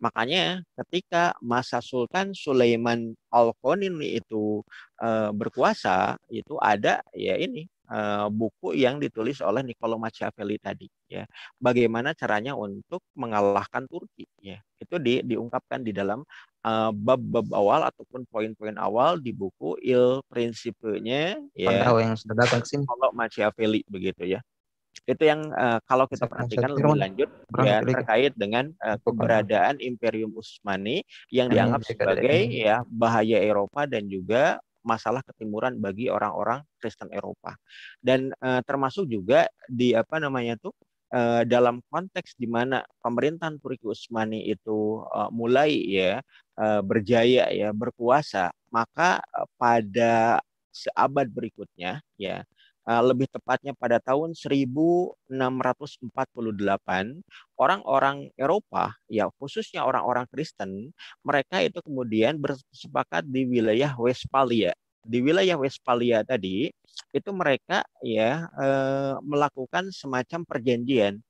Makanya ketika masa Sultan Sulaiman Al-Qanuni itu e, berkuasa, itu ada ya ini e, buku yang ditulis oleh Niccolo Machiavelli tadi ya. Bagaimana caranya untuk mengalahkan Turki ya. Itu di, diungkapkan di dalam eh, bab-bab awal ataupun poin-poin awal di buku Il Principe-nya ya. Yang sudah datang Kalau Machiavelli begitu ya. Itu yang uh, kalau kita perhatikan lebih lanjut ya terkait dengan uh, keberadaan Imperium Utsmani yang hmm, dianggap sebagai hmm. ya bahaya Eropa dan juga masalah ketimuran bagi orang-orang Kristen Eropa dan uh, termasuk juga di apa namanya tuh dalam konteks di mana pemerintahan Turki Utsmani itu mulai ya berjaya ya berkuasa maka pada seabad berikutnya ya Eh, lebih tepatnya pada tahun 1648 orang-orang Eropa ya khususnya orang-orang Kristen mereka itu kemudian bersepakat di wilayah Westphalia di wilayah Westphalia tadi itu mereka ya eh, melakukan semacam perjanjian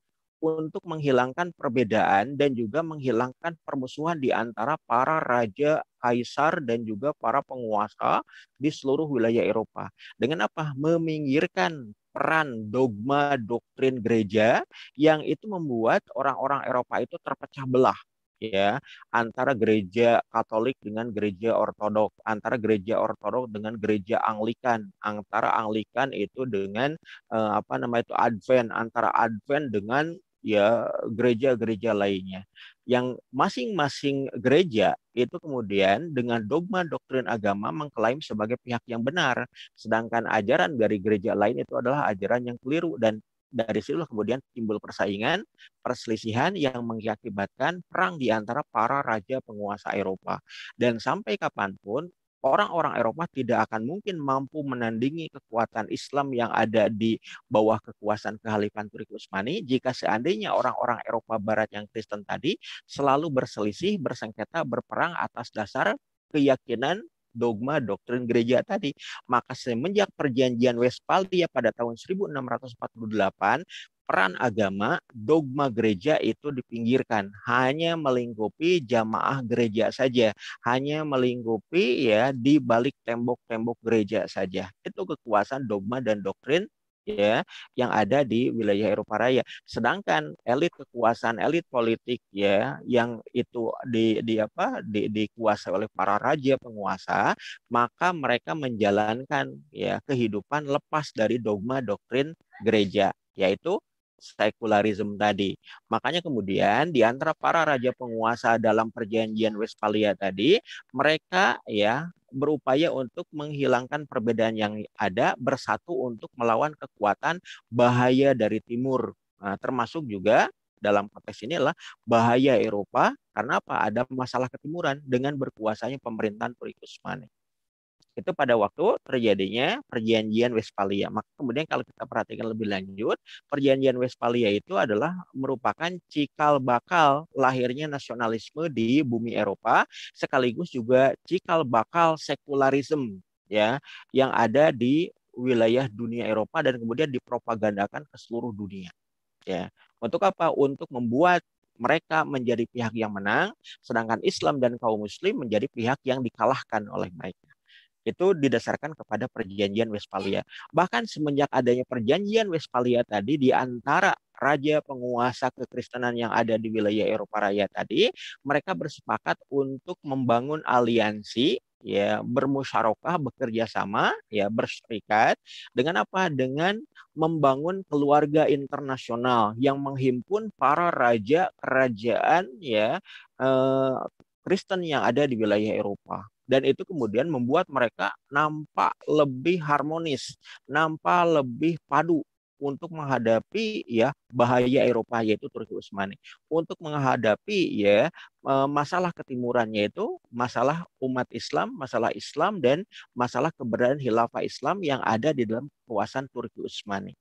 untuk menghilangkan perbedaan dan juga menghilangkan permusuhan di antara para raja, kaisar dan juga para penguasa di seluruh wilayah Eropa. Dengan apa? Meminggirkan peran dogma doktrin gereja yang itu membuat orang-orang Eropa itu terpecah belah ya antara gereja Katolik dengan gereja Ortodok, antara gereja Ortodok dengan gereja Anglikan, antara Anglikan itu dengan eh, apa namanya itu Advent, antara Advent dengan ya gereja-gereja lainnya yang masing-masing gereja itu kemudian dengan dogma doktrin agama mengklaim sebagai pihak yang benar sedangkan ajaran dari gereja lain itu adalah ajaran yang keliru dan dari situ kemudian timbul persaingan, perselisihan yang mengakibatkan perang di antara para raja penguasa Eropa. Dan sampai kapanpun orang-orang Eropa tidak akan mungkin mampu menandingi kekuatan Islam yang ada di bawah kekuasaan kehalifan Turki Utsmani jika seandainya orang-orang Eropa Barat yang Kristen tadi selalu berselisih, bersengketa, berperang atas dasar keyakinan dogma doktrin gereja tadi. Maka semenjak perjanjian Westphalia pada tahun 1648, peran agama, dogma gereja itu dipinggirkan, hanya melingkupi jamaah gereja saja, hanya melingkupi ya di balik tembok-tembok gereja saja. Itu kekuasaan dogma dan doktrin ya yang ada di wilayah Eropa Raya. Sedangkan elit kekuasaan elit politik ya yang itu di di apa di, dikuasai oleh para raja penguasa, maka mereka menjalankan ya kehidupan lepas dari dogma doktrin gereja yaitu sekularisme tadi. Makanya kemudian di antara para raja penguasa dalam perjanjian Westphalia tadi, mereka ya berupaya untuk menghilangkan perbedaan yang ada, bersatu untuk melawan kekuatan bahaya dari timur. Nah, termasuk juga dalam konteks ini adalah bahaya Eropa karena apa? Ada masalah ketimuran dengan berkuasanya pemerintahan Purikusmani itu pada waktu terjadinya perjanjian Westphalia. Maka kemudian kalau kita perhatikan lebih lanjut, perjanjian Westphalia itu adalah merupakan cikal bakal lahirnya nasionalisme di bumi Eropa, sekaligus juga cikal bakal sekularisme ya yang ada di wilayah dunia Eropa dan kemudian dipropagandakan ke seluruh dunia. Ya. Untuk apa? Untuk membuat mereka menjadi pihak yang menang, sedangkan Islam dan kaum Muslim menjadi pihak yang dikalahkan oleh mereka itu didasarkan kepada perjanjian Westphalia. Bahkan semenjak adanya perjanjian Westphalia tadi di antara raja penguasa kekristenan yang ada di wilayah Eropa Raya tadi, mereka bersepakat untuk membangun aliansi ya bermusyarakah bekerja sama ya berserikat dengan apa dengan membangun keluarga internasional yang menghimpun para raja kerajaan ya eh, Kristen yang ada di wilayah Eropa dan itu kemudian membuat mereka nampak lebih harmonis, nampak lebih padu untuk menghadapi ya bahaya Eropa yaitu Turki Utsmani, untuk menghadapi ya e, masalah Ketimurannya yaitu masalah umat Islam, masalah Islam dan masalah keberadaan khilafah Islam yang ada di dalam kekuasaan Turki Utsmani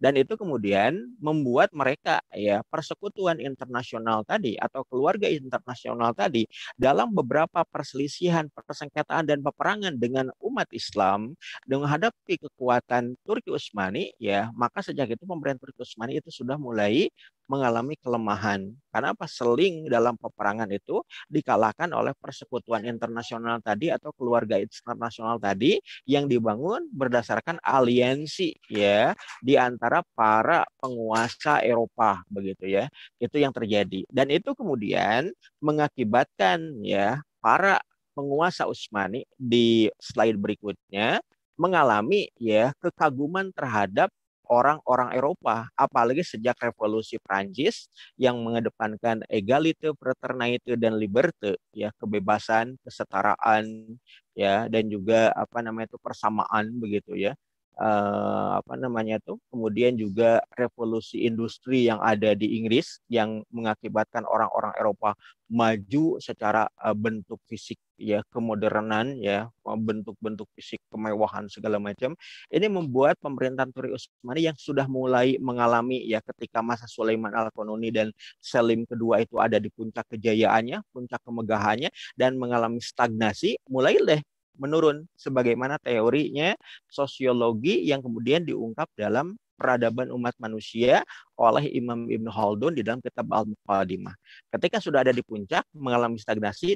dan itu kemudian membuat mereka ya persekutuan internasional tadi atau keluarga internasional tadi dalam beberapa perselisihan, persengketaan dan peperangan dengan umat Islam dengan menghadapi kekuatan Turki Utsmani ya maka sejak itu pemerintah Turki Utsmani itu sudah mulai mengalami kelemahan. Karena apa? Seling dalam peperangan itu dikalahkan oleh persekutuan internasional tadi atau keluarga internasional tadi yang dibangun berdasarkan aliansi ya di antara para penguasa Eropa begitu ya. Itu yang terjadi. Dan itu kemudian mengakibatkan ya para penguasa Utsmani di slide berikutnya mengalami ya kekaguman terhadap orang-orang Eropa, apalagi sejak revolusi Prancis yang mengedepankan egalite, fraternite dan liberte, ya kebebasan, kesetaraan, ya dan juga apa namanya itu persamaan begitu ya. Uh, apa namanya itu kemudian juga revolusi industri yang ada di Inggris yang mengakibatkan orang-orang Eropa maju secara uh, bentuk fisik ya kemodernan ya eh, bentuk-bentuk fisik kemewahan segala macam ini membuat pemerintahan Turi Utsmani yang sudah mulai mengalami ya ketika masa Sulaiman Al-Konuni dan Selim kedua itu ada di puncak kejayaannya, puncak kemegahannya dan mengalami stagnasi mulai deh menurun sebagaimana teorinya sosiologi yang kemudian diungkap dalam peradaban umat manusia oleh Imam Ibn Khaldun di dalam kitab Al-Muqaddimah. Ketika sudah ada di puncak, mengalami stagnasi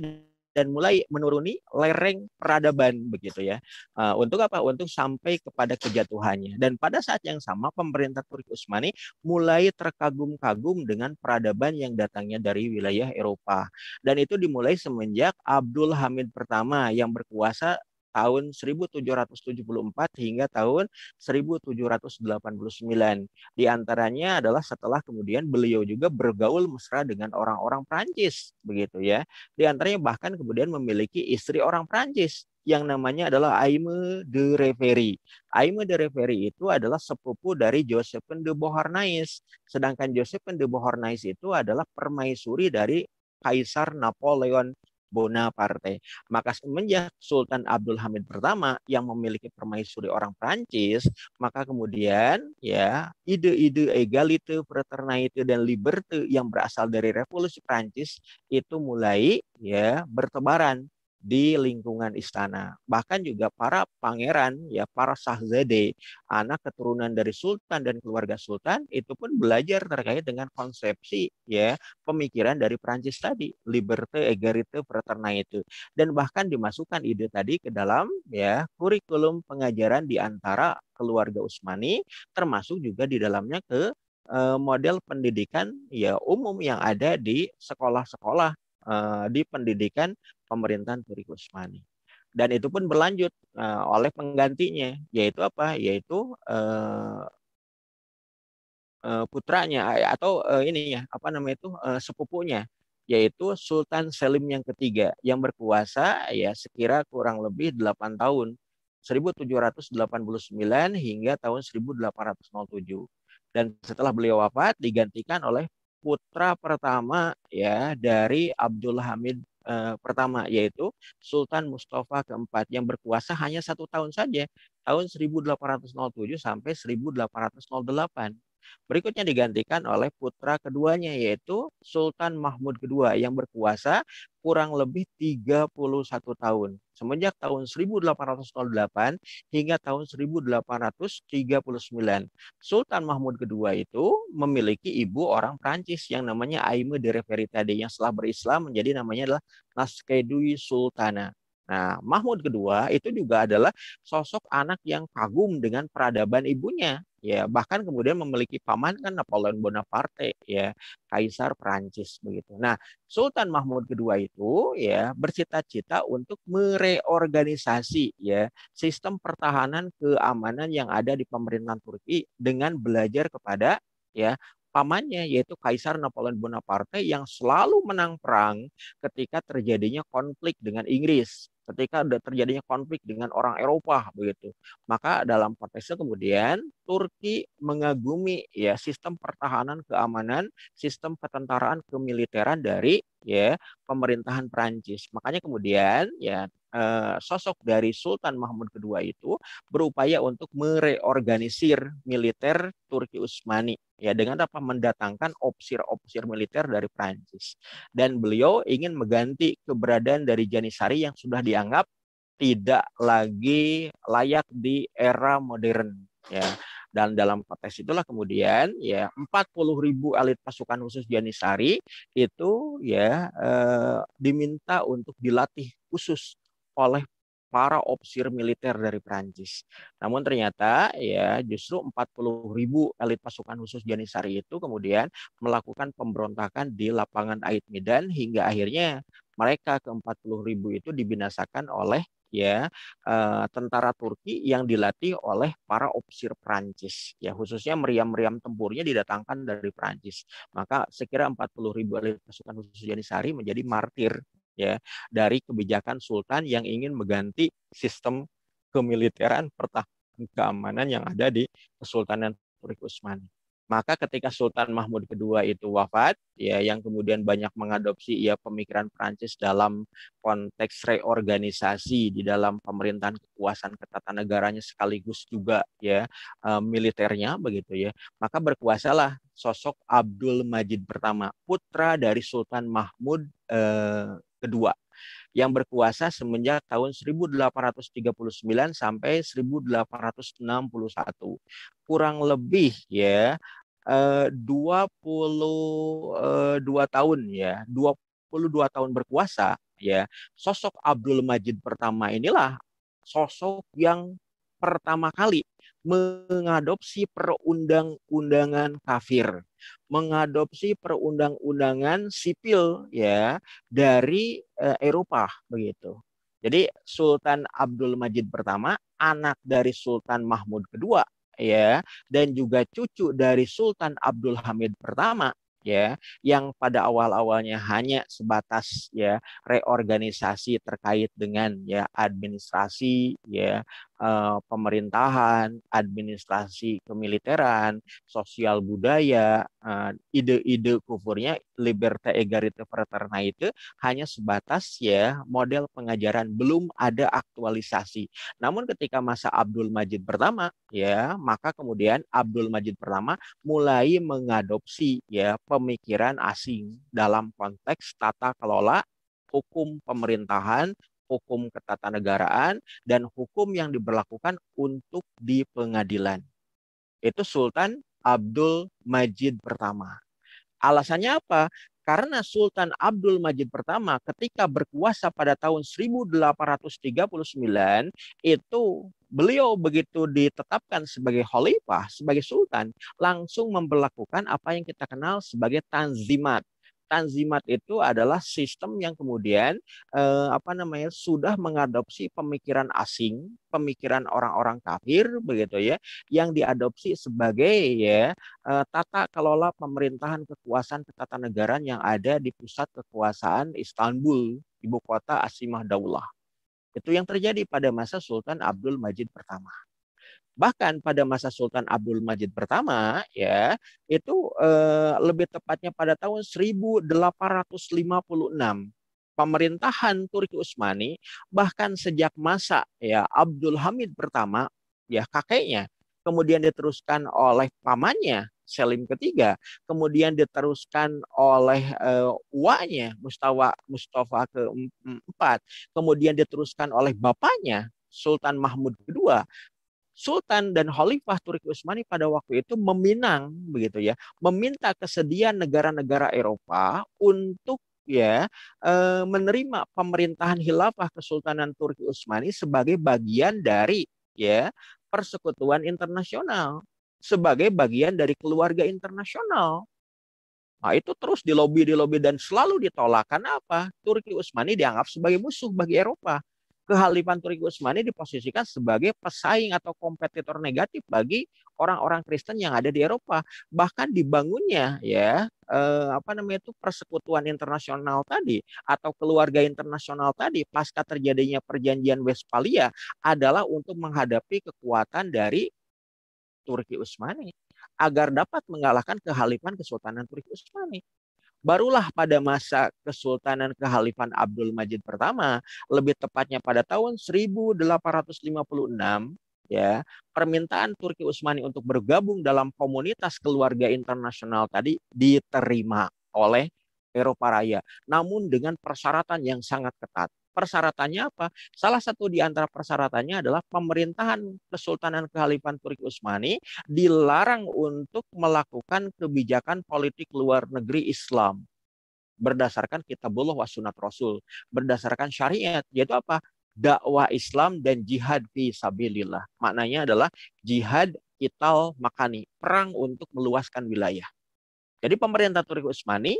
dan mulai menuruni lereng peradaban begitu ya. Eh, untuk apa? Untuk sampai kepada kejatuhannya. Dan pada saat yang sama pemerintah Turki Utsmani mulai terkagum-kagum dengan peradaban yang datangnya dari wilayah Eropa. Dan itu dimulai semenjak Abdul Hamid pertama yang berkuasa tahun 1774 hingga tahun 1789. Di antaranya adalah setelah kemudian beliau juga bergaul mesra dengan orang-orang Prancis, begitu ya. Di antaranya bahkan kemudian memiliki istri orang Prancis yang namanya adalah Aime de Reverie. Aime de Reverie itu adalah sepupu dari Josephine de Beauharnais. Sedangkan Josephine de Beauharnais itu adalah permaisuri dari Kaisar Napoleon Bonaparte. Maka semenjak Sultan Abdul Hamid pertama yang memiliki permaisuri orang Prancis, maka kemudian ya ide-ide egalite, fraternite dan liberte yang berasal dari revolusi Prancis itu mulai ya bertebaran di lingkungan istana. Bahkan juga para pangeran, ya para sahzade, anak keturunan dari sultan dan keluarga sultan itu pun belajar terkait dengan konsepsi ya pemikiran dari Prancis tadi, liberté, égalité, fraternité dan bahkan dimasukkan ide tadi ke dalam ya kurikulum pengajaran di antara keluarga Utsmani termasuk juga di dalamnya ke eh, model pendidikan ya umum yang ada di sekolah-sekolah eh, di pendidikan pemerintahan Turi Usmani. Dan itu pun berlanjut uh, oleh penggantinya, yaitu apa? Yaitu uh, putranya atau uh, ini ya, apa namanya itu uh, sepupunya, yaitu Sultan Selim yang ketiga yang berkuasa ya sekira kurang lebih 8 tahun 1789 hingga tahun 1807. Dan setelah beliau wafat digantikan oleh putra pertama ya dari Abdul Hamid eh, pertama yaitu Sultan Mustafa keempat yang berkuasa hanya satu tahun saja tahun 1807 sampai 1808 Berikutnya digantikan oleh putra keduanya yaitu Sultan Mahmud II yang berkuasa kurang lebih 31 tahun. Semenjak tahun 1808 hingga tahun 1839. Sultan Mahmud II itu memiliki ibu orang Prancis yang namanya Aime de Reveritade yang setelah berislam menjadi namanya adalah Naskedui Sultana. Nah, Mahmud kedua itu juga adalah sosok anak yang kagum dengan peradaban ibunya, ya bahkan kemudian memiliki paman kan Napoleon Bonaparte, ya Kaisar Prancis begitu. Nah, Sultan Mahmud kedua itu ya bercita-cita untuk mereorganisasi ya sistem pertahanan keamanan yang ada di pemerintahan Turki dengan belajar kepada ya pamannya yaitu Kaisar Napoleon Bonaparte yang selalu menang perang ketika terjadinya konflik dengan Inggris ketika ada terjadinya konflik dengan orang Eropa begitu. Maka dalam konteksnya kemudian Turki mengagumi ya sistem pertahanan keamanan, sistem ketentaraan kemiliteran dari ya pemerintahan Prancis. Makanya kemudian ya Eh, sosok dari Sultan Mahmud II itu berupaya untuk mereorganisir militer Turki Utsmani ya dengan apa mendatangkan opsir-opsir militer dari Prancis dan beliau ingin mengganti keberadaan dari Janisari yang sudah dianggap tidak lagi layak di era modern ya dan dalam konteks itulah kemudian ya 40 ribu elit pasukan khusus Janisari itu ya eh, diminta untuk dilatih khusus oleh para opsir militer dari Perancis. Namun ternyata ya justru 40 ribu elit pasukan khusus Janisari itu kemudian melakukan pemberontakan di lapangan Ait Medan hingga akhirnya mereka ke 40 ribu itu dibinasakan oleh ya eh, tentara Turki yang dilatih oleh para opsir Perancis ya khususnya meriam-meriam tempurnya didatangkan dari Perancis maka sekira 40 ribu elit pasukan khusus Janisari menjadi martir ya dari kebijakan sultan yang ingin mengganti sistem kemiliteran pertahanan keamanan yang ada di Kesultanan Turki Utsmani. Maka ketika Sultan Mahmud II itu wafat, ya yang kemudian banyak mengadopsi ya pemikiran Prancis dalam konteks reorganisasi di dalam pemerintahan kekuasaan ketatanegaranya sekaligus juga ya eh, militernya begitu ya. Maka berkuasalah sosok Abdul Majid pertama, putra dari Sultan Mahmud eh, kedua yang berkuasa semenjak tahun 1839 sampai 1861. Kurang lebih ya 22 eh, eh, tahun ya, 22 tahun berkuasa ya. Sosok Abdul Majid pertama inilah sosok yang pertama kali mengadopsi perundang-undangan kafir, mengadopsi perundang-undangan sipil ya dari uh, Eropa begitu. Jadi Sultan Abdul Majid pertama, anak dari Sultan Mahmud kedua ya dan juga cucu dari Sultan Abdul Hamid pertama ya yang pada awal-awalnya hanya sebatas ya reorganisasi terkait dengan ya administrasi ya eh, pemerintahan, administrasi kemiliteran, sosial budaya, eh, ide-ide kufurnya kufurnya liberté pereterna itu hanya sebatas ya model pengajaran belum ada aktualisasi. Namun ketika masa Abdul Majid pertama ya maka kemudian Abdul Majid pertama mulai mengadopsi ya pemikiran asing dalam konteks tata kelola hukum pemerintahan, hukum ketatanegaraan dan hukum yang diberlakukan untuk di pengadilan. Itu Sultan Abdul Majid pertama. Alasannya apa? Karena Sultan Abdul Majid pertama ketika berkuasa pada tahun 1839 itu beliau begitu ditetapkan sebagai khalifah, sebagai sultan, langsung memperlakukan apa yang kita kenal sebagai tanzimat tanzimat itu adalah sistem yang kemudian eh, apa namanya sudah mengadopsi pemikiran asing, pemikiran orang-orang kafir begitu ya, yang diadopsi sebagai ya eh, tata kelola pemerintahan kekuasaan ketatanegaraan yang ada di pusat kekuasaan Istanbul, ibu kota Asimah Daulah. Itu yang terjadi pada masa Sultan Abdul Majid pertama. Bahkan pada masa Sultan Abdul Majid pertama ya, itu eh, lebih tepatnya pada tahun 1856 pemerintahan Turki Utsmani bahkan sejak masa ya Abdul Hamid pertama ya kakeknya kemudian diteruskan oleh pamannya Selim ketiga, kemudian diteruskan oleh uh, eh, uanya Mustafa Mustafa keempat, kemudian diteruskan oleh bapaknya Sultan Mahmud kedua, Sultan dan Khalifah Turki Utsmani pada waktu itu meminang begitu ya, meminta kesediaan negara-negara Eropa untuk ya eh, menerima pemerintahan khilafah Kesultanan Turki Utsmani sebagai bagian dari ya persekutuan internasional, sebagai bagian dari keluarga internasional. Nah, itu terus dilobi dilobi dan selalu ditolak. Karena apa? Turki Utsmani dianggap sebagai musuh bagi Eropa kehalifan Turki Utsmani diposisikan sebagai pesaing atau kompetitor negatif bagi orang-orang Kristen yang ada di Eropa. Bahkan dibangunnya ya eh, apa namanya itu persekutuan internasional tadi atau keluarga internasional tadi pasca terjadinya perjanjian Westphalia adalah untuk menghadapi kekuatan dari Turki Utsmani agar dapat mengalahkan kehalifan Kesultanan Turki Utsmani. Barulah pada masa Kesultanan Kehalifan Abdul Majid pertama, lebih tepatnya pada tahun 1856, ya permintaan Turki Utsmani untuk bergabung dalam komunitas keluarga internasional tadi diterima oleh Eropa Raya, namun dengan persyaratan yang sangat ketat. Persyaratannya apa? Salah satu di antara persyaratannya adalah pemerintahan Kesultanan Kehalifan Turki Utsmani dilarang untuk melakukan kebijakan politik luar negeri Islam berdasarkan kitabullah Wasunat rasul, berdasarkan syariat, yaitu apa? dakwah Islam dan jihad fi sabilillah. Maknanya adalah jihad ital makani, perang untuk meluaskan wilayah. Jadi pemerintah Turki Utsmani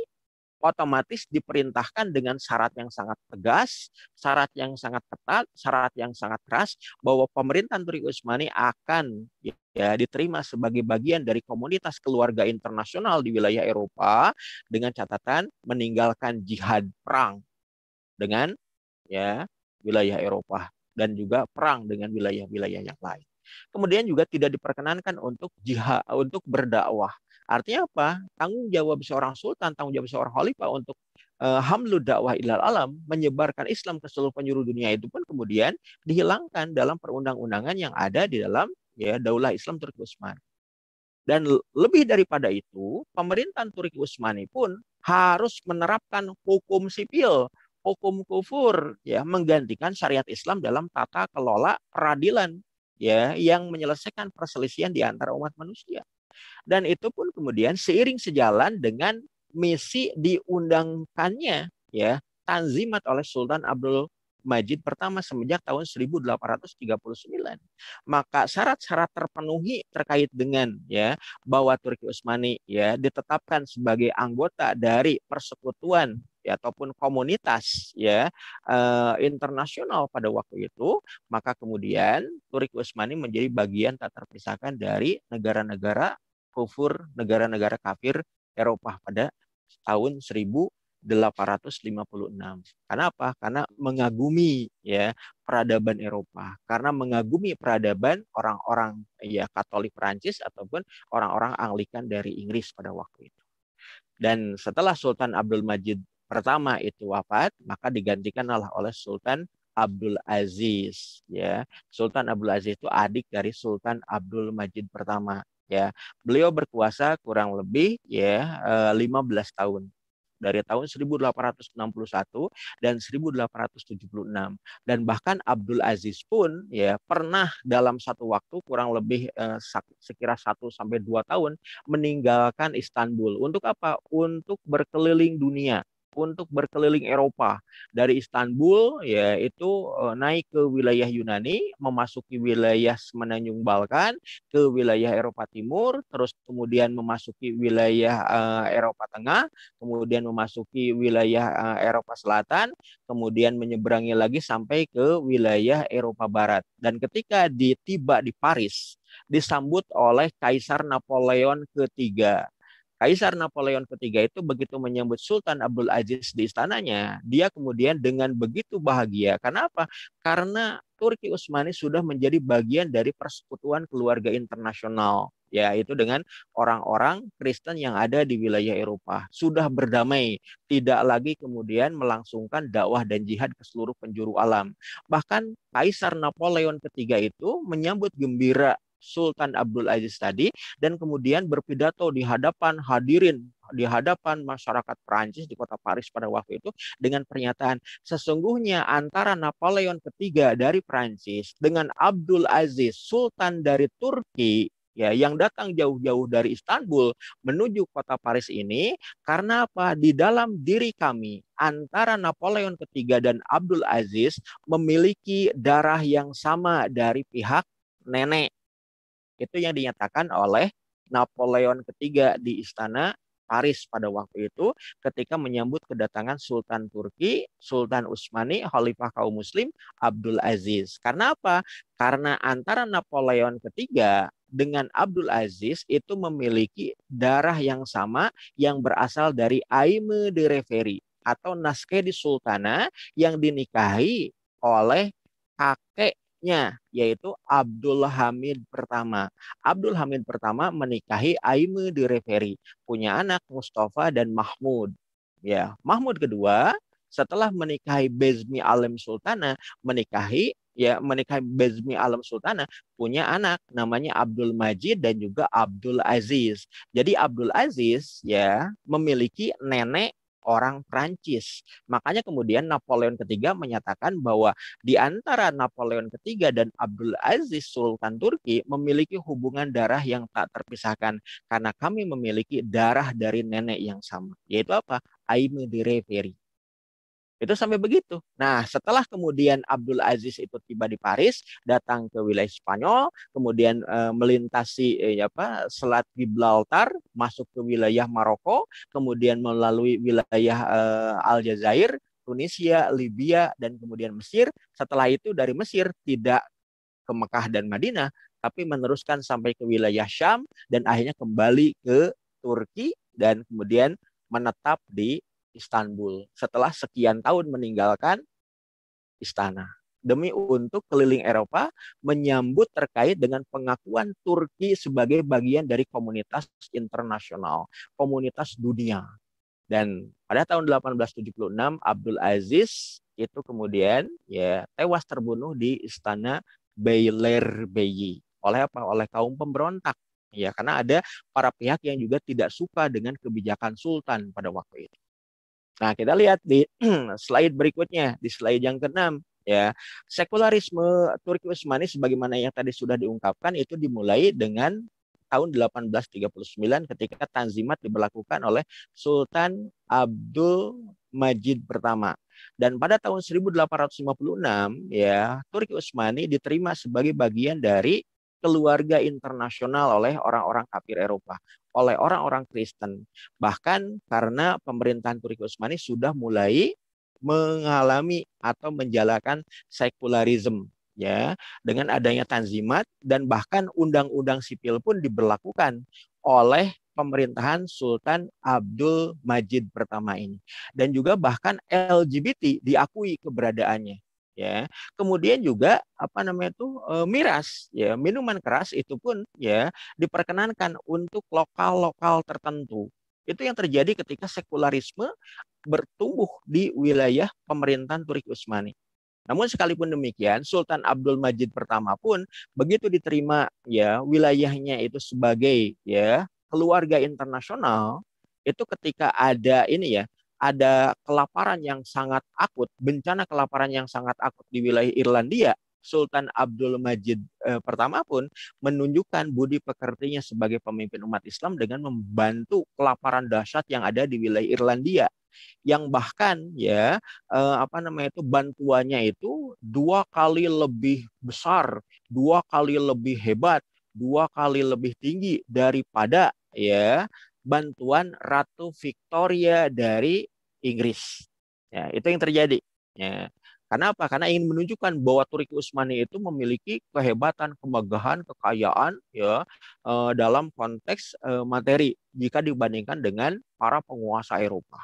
otomatis diperintahkan dengan syarat yang sangat tegas, syarat yang sangat ketat, syarat yang sangat keras bahwa pemerintahan Turki Usmani akan ya diterima sebagai bagian dari komunitas keluarga internasional di wilayah Eropa dengan catatan meninggalkan jihad perang dengan ya wilayah Eropa dan juga perang dengan wilayah-wilayah yang lain. Kemudian juga tidak diperkenankan untuk jihad untuk berdakwah Artinya apa? Tanggung jawab seorang sultan, tanggung jawab seorang khalifah untuk uh, hamlu dakwah ilal alam, menyebarkan Islam ke seluruh penjuru dunia itu pun kemudian dihilangkan dalam perundang-undangan yang ada di dalam ya Daulah Islam Turki Utsmani Dan lebih daripada itu, pemerintahan Turki Utsmani pun harus menerapkan hukum sipil, hukum kufur ya, menggantikan syariat Islam dalam tata kelola peradilan ya yang menyelesaikan perselisihan di antara umat manusia. Dan itu pun kemudian seiring sejalan dengan misi diundangkannya ya tanzimat oleh Sultan Abdul Majid pertama semenjak tahun 1839. Maka syarat-syarat terpenuhi terkait dengan ya bahwa Turki Utsmani ya ditetapkan sebagai anggota dari persekutuan ya, ataupun komunitas ya eh, internasional pada waktu itu, maka kemudian Turki Utsmani menjadi bagian tak terpisahkan dari negara-negara kufur negara-negara kafir Eropa pada tahun 1856. Karena apa? Karena mengagumi ya peradaban Eropa, karena mengagumi peradaban orang-orang ya Katolik Prancis ataupun orang-orang Anglikan dari Inggris pada waktu itu. Dan setelah Sultan Abdul Majid pertama itu wafat, maka digantikanlah oleh Sultan Abdul Aziz ya. Sultan Abdul Aziz itu adik dari Sultan Abdul Majid pertama ya beliau berkuasa kurang lebih ya 15 eh, tahun dari tahun 1861 dan 1876 dan bahkan Abdul Aziz pun ya pernah dalam satu waktu kurang lebih eh, sekira 1 sampai 2 tahun meninggalkan Istanbul untuk apa untuk berkeliling dunia untuk berkeliling Eropa dari Istanbul yaitu eh, naik ke wilayah Yunani, memasuki wilayah semenanjung Balkan, ke wilayah Eropa Timur, terus kemudian memasuki wilayah eh, Eropa Tengah, kemudian memasuki wilayah eh, Eropa Selatan, kemudian menyeberangi lagi sampai ke wilayah Eropa Barat. Dan ketika ditiba di Paris, disambut oleh Kaisar Napoleon ketiga Kaisar Napoleon ketiga itu begitu menyambut Sultan Abdul Aziz di istananya, dia kemudian dengan begitu bahagia. Kenapa? Karena Turki Utsmani sudah menjadi bagian dari persekutuan keluarga internasional yaitu dengan orang-orang Kristen yang ada di wilayah Eropa sudah berdamai tidak lagi kemudian melangsungkan dakwah dan jihad ke seluruh penjuru alam bahkan Kaisar Napoleon ketiga itu menyambut gembira Sultan Abdul Aziz tadi dan kemudian berpidato di hadapan hadirin di hadapan masyarakat Prancis di kota Paris pada waktu itu dengan pernyataan sesungguhnya antara Napoleon ketiga dari Prancis dengan Abdul Aziz Sultan dari Turki ya yang datang jauh-jauh dari Istanbul menuju kota Paris ini karena apa di dalam diri kami antara Napoleon ketiga dan Abdul Aziz memiliki darah yang sama dari pihak nenek itu yang dinyatakan oleh Napoleon ketiga di istana Paris pada waktu itu ketika menyambut kedatangan Sultan Turki, Sultan Utsmani, Khalifah kaum Muslim Abdul Aziz. Karena apa? Karena antara Napoleon ketiga dengan Abdul Aziz itu memiliki darah yang sama yang berasal dari Aime de Reveri atau Naskedi Sultana yang dinikahi oleh kakek anaknya yaitu Abdul Hamid pertama. Abdul Hamid pertama menikahi Aime de Referi, punya anak Mustafa dan Mahmud. Ya, Mahmud kedua setelah menikahi Bezmi Alam Sultana, menikahi ya menikahi Bezmi Alam Sultana punya anak namanya Abdul Majid dan juga Abdul Aziz. Jadi Abdul Aziz ya memiliki nenek orang Prancis. Makanya kemudian Napoleon ketiga menyatakan bahwa di antara Napoleon ketiga dan Abdul Aziz Sultan Turki memiliki hubungan darah yang tak terpisahkan karena kami memiliki darah dari nenek yang sama. Yaitu apa? Aimé de Reveri. Itu sampai begitu. Nah, setelah kemudian Abdul Aziz itu tiba di Paris, datang ke wilayah Spanyol, kemudian e, melintasi e, apa Selat Gibraltar, masuk ke wilayah Maroko, kemudian melalui wilayah e, Aljazair, Tunisia, Libya, dan kemudian Mesir. Setelah itu dari Mesir tidak ke Mekah dan Madinah, tapi meneruskan sampai ke wilayah Syam dan akhirnya kembali ke Turki dan kemudian menetap di Istanbul setelah sekian tahun meninggalkan istana demi untuk keliling Eropa menyambut terkait dengan pengakuan Turki sebagai bagian dari komunitas internasional, komunitas dunia. Dan pada tahun 1876 Abdul Aziz itu kemudian ya tewas terbunuh di istana Beylerbeyi oleh apa? Oleh kaum pemberontak. Ya, karena ada para pihak yang juga tidak suka dengan kebijakan sultan pada waktu itu. Nah, kita lihat di slide berikutnya, di slide yang keenam ya. Sekularisme Turki Utsmani sebagaimana yang tadi sudah diungkapkan itu dimulai dengan tahun 1839 ketika Tanzimat diberlakukan oleh Sultan Abdul Majid pertama. Dan pada tahun 1856 ya, Turki Utsmani diterima sebagai bagian dari keluarga internasional oleh orang-orang kafir Eropa, oleh orang-orang Kristen. Bahkan karena pemerintahan Turki Utsmani sudah mulai mengalami atau menjalankan sekularisme ya dengan adanya tanzimat dan bahkan undang-undang sipil pun diberlakukan oleh pemerintahan Sultan Abdul Majid pertama ini dan juga bahkan LGBT diakui keberadaannya ya kemudian juga apa namanya itu e, eh, miras ya minuman keras itu pun ya diperkenankan untuk lokal-lokal tertentu itu yang terjadi ketika sekularisme bertumbuh di wilayah pemerintahan Turki Utsmani namun sekalipun demikian Sultan Abdul Majid pertama pun begitu diterima ya wilayahnya itu sebagai ya keluarga internasional itu ketika ada ini ya ada kelaparan yang sangat akut, bencana kelaparan yang sangat akut di wilayah Irlandia, Sultan Abdul Majid eh, pertama pun menunjukkan budi pekertinya sebagai pemimpin umat Islam dengan membantu kelaparan dahsyat yang ada di wilayah Irlandia yang bahkan ya eh, apa namanya itu bantuannya itu dua kali lebih besar, dua kali lebih hebat, dua kali lebih tinggi daripada ya bantuan Ratu Victoria dari Inggris. Ya, itu yang terjadi. Ya. Karena apa? Karena ingin menunjukkan bahwa Turki Utsmani itu memiliki kehebatan, kemegahan, kekayaan ya eh, dalam konteks eh, materi jika dibandingkan dengan para penguasa Eropa.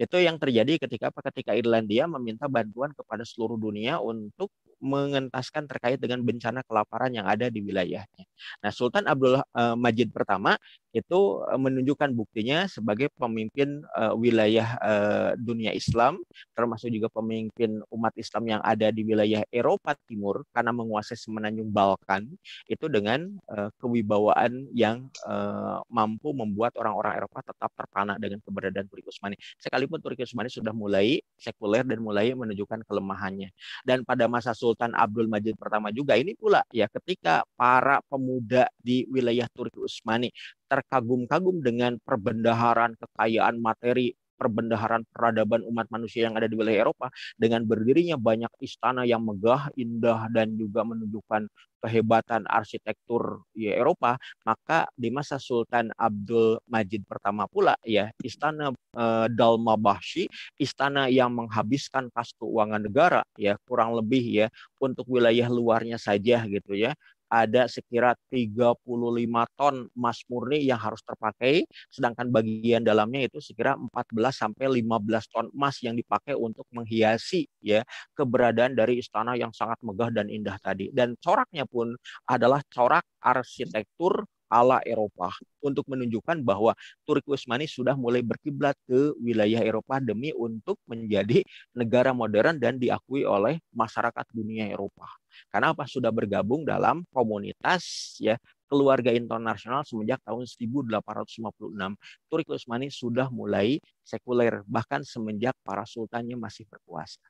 Itu yang terjadi ketika apa? Ketika Irlandia meminta bantuan kepada seluruh dunia untuk mengentaskan terkait dengan bencana kelaparan yang ada di wilayahnya. Nah, Sultan Abdullah eh, Majid pertama itu eh, menunjukkan buktinya sebagai pemimpin uh, wilayah uh, dunia Islam termasuk juga pemimpin umat Islam yang ada di wilayah Eropa Timur karena menguasai semenanjung Balkan itu dengan uh, kewibawaan yang uh, mampu membuat orang-orang Eropa tetap terpana dengan keberadaan Turki Utsmani sekalipun Turki Utsmani sudah mulai sekuler dan mulai menunjukkan kelemahannya dan pada masa Sultan Abdul Majid pertama juga ini pula ya ketika para pemuda di wilayah Turki Utsmani terkagum-kagum dengan perbendaharaan kekayaan materi perbendaharaan peradaban umat manusia yang ada di wilayah Eropa dengan berdirinya banyak istana yang megah, indah dan juga menunjukkan kehebatan arsitektur ya Eropa, maka di masa Sultan Abdul Majid pertama pula ya istana eh, Dalma Bashi, istana yang menghabiskan kas keuangan negara ya kurang lebih ya untuk wilayah luarnya saja gitu ya ada sekira 35 ton emas murni yang harus terpakai, sedangkan bagian dalamnya itu sekira 14 sampai 15 ton emas yang dipakai untuk menghiasi ya keberadaan dari istana yang sangat megah dan indah tadi. Dan coraknya pun adalah corak arsitektur ala Eropa untuk menunjukkan bahwa Turki Utsmani sudah mulai berkiblat ke wilayah Eropa demi untuk menjadi negara modern dan diakui oleh masyarakat dunia Eropa. Karena apa? Sudah bergabung dalam komunitas ya keluarga internasional semenjak tahun 1856. Turki Utsmani sudah mulai sekuler bahkan semenjak para sultannya masih berkuasa.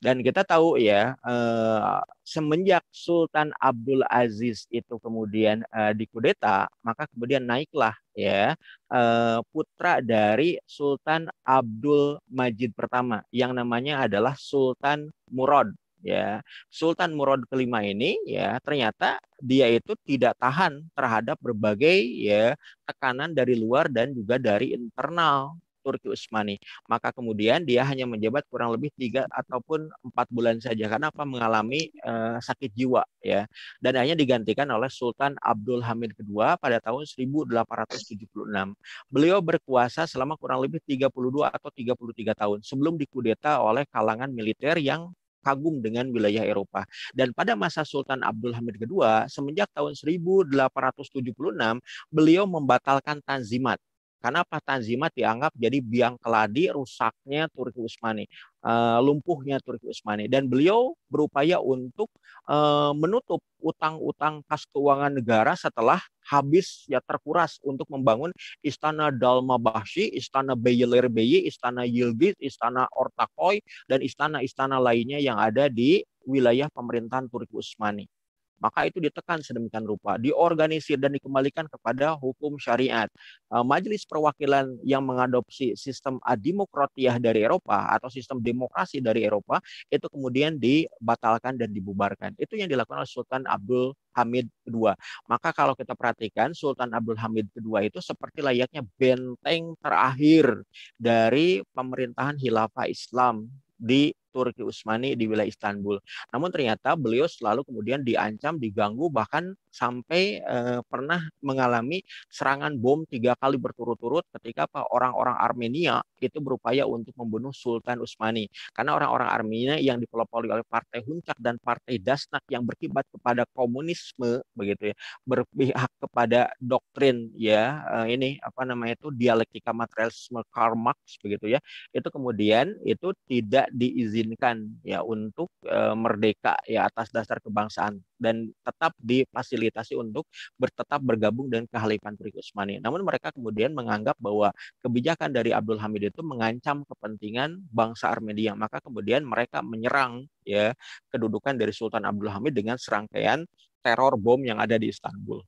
Dan kita tahu ya, eh, semenjak Sultan Abdul Aziz itu kemudian eh, dikudeta, maka kemudian naiklah ya eh, putra dari Sultan Abdul Majid pertama, yang namanya adalah Sultan Murad ya Sultan Murad kelima ini ya ternyata dia itu tidak tahan terhadap berbagai ya tekanan dari luar dan juga dari internal Turki Utsmani. Maka kemudian dia hanya menjabat kurang lebih tiga ataupun empat bulan saja karena apa mengalami uh, sakit jiwa ya dan hanya digantikan oleh Sultan Abdul Hamid II pada tahun 1876. Beliau berkuasa selama kurang lebih 32 atau 33 tahun sebelum dikudeta oleh kalangan militer yang kagum dengan wilayah Eropa. Dan pada masa Sultan Abdul Hamid II, semenjak tahun 1876, beliau membatalkan tanzimat karena apa? Tanzimat dianggap jadi biang keladi rusaknya Turki Utsmani, eh, lumpuhnya Turki Utsmani. Dan beliau berupaya untuk eh, menutup utang-utang kas keuangan negara setelah habis ya terkuras untuk membangun Istana Dalmabashi, Istana Beylerbeyi, Istana Yildiz, Istana Ortakoy, dan istana-istana lainnya yang ada di wilayah pemerintahan Turki Utsmani maka itu ditekan sedemikian rupa, diorganisir dan dikembalikan kepada hukum syariat. E, majelis Perwakilan yang mengadopsi sistem adimokratiah dari Eropa atau sistem demokrasi dari Eropa itu kemudian dibatalkan dan dibubarkan. Itu yang dilakukan oleh Sultan Abdul Hamid II. Maka kalau kita perhatikan Sultan Abdul Hamid II itu seperti layaknya benteng terakhir dari pemerintahan khilafah Islam di Turki Utsmani di wilayah Istanbul. Namun ternyata beliau selalu kemudian diancam, diganggu bahkan sampai pernah mengalami serangan bom tiga kali berturut-turut ketika apa orang-orang Armenia itu berupaya untuk membunuh Sultan Utsmani karena orang-orang Armenia yang dipelopori oleh Partai Huncak dan Partai Dasnak yang berkibat kepada komunisme begitu ya berpihak kepada doktrin ya ini apa namanya itu dialektika materialisme Karl Marx begitu ya itu kemudian itu tidak diizinkan ya untuk merdeka ya atas dasar kebangsaan dan tetap di difasilitasi untuk bertetap bergabung dengan kehalifan Turki Utsmani. Namun mereka kemudian menganggap bahwa kebijakan dari Abdul Hamid itu mengancam kepentingan bangsa Armenia. Maka kemudian mereka menyerang ya kedudukan dari Sultan Abdul Hamid dengan serangkaian teror bom yang ada di Istanbul.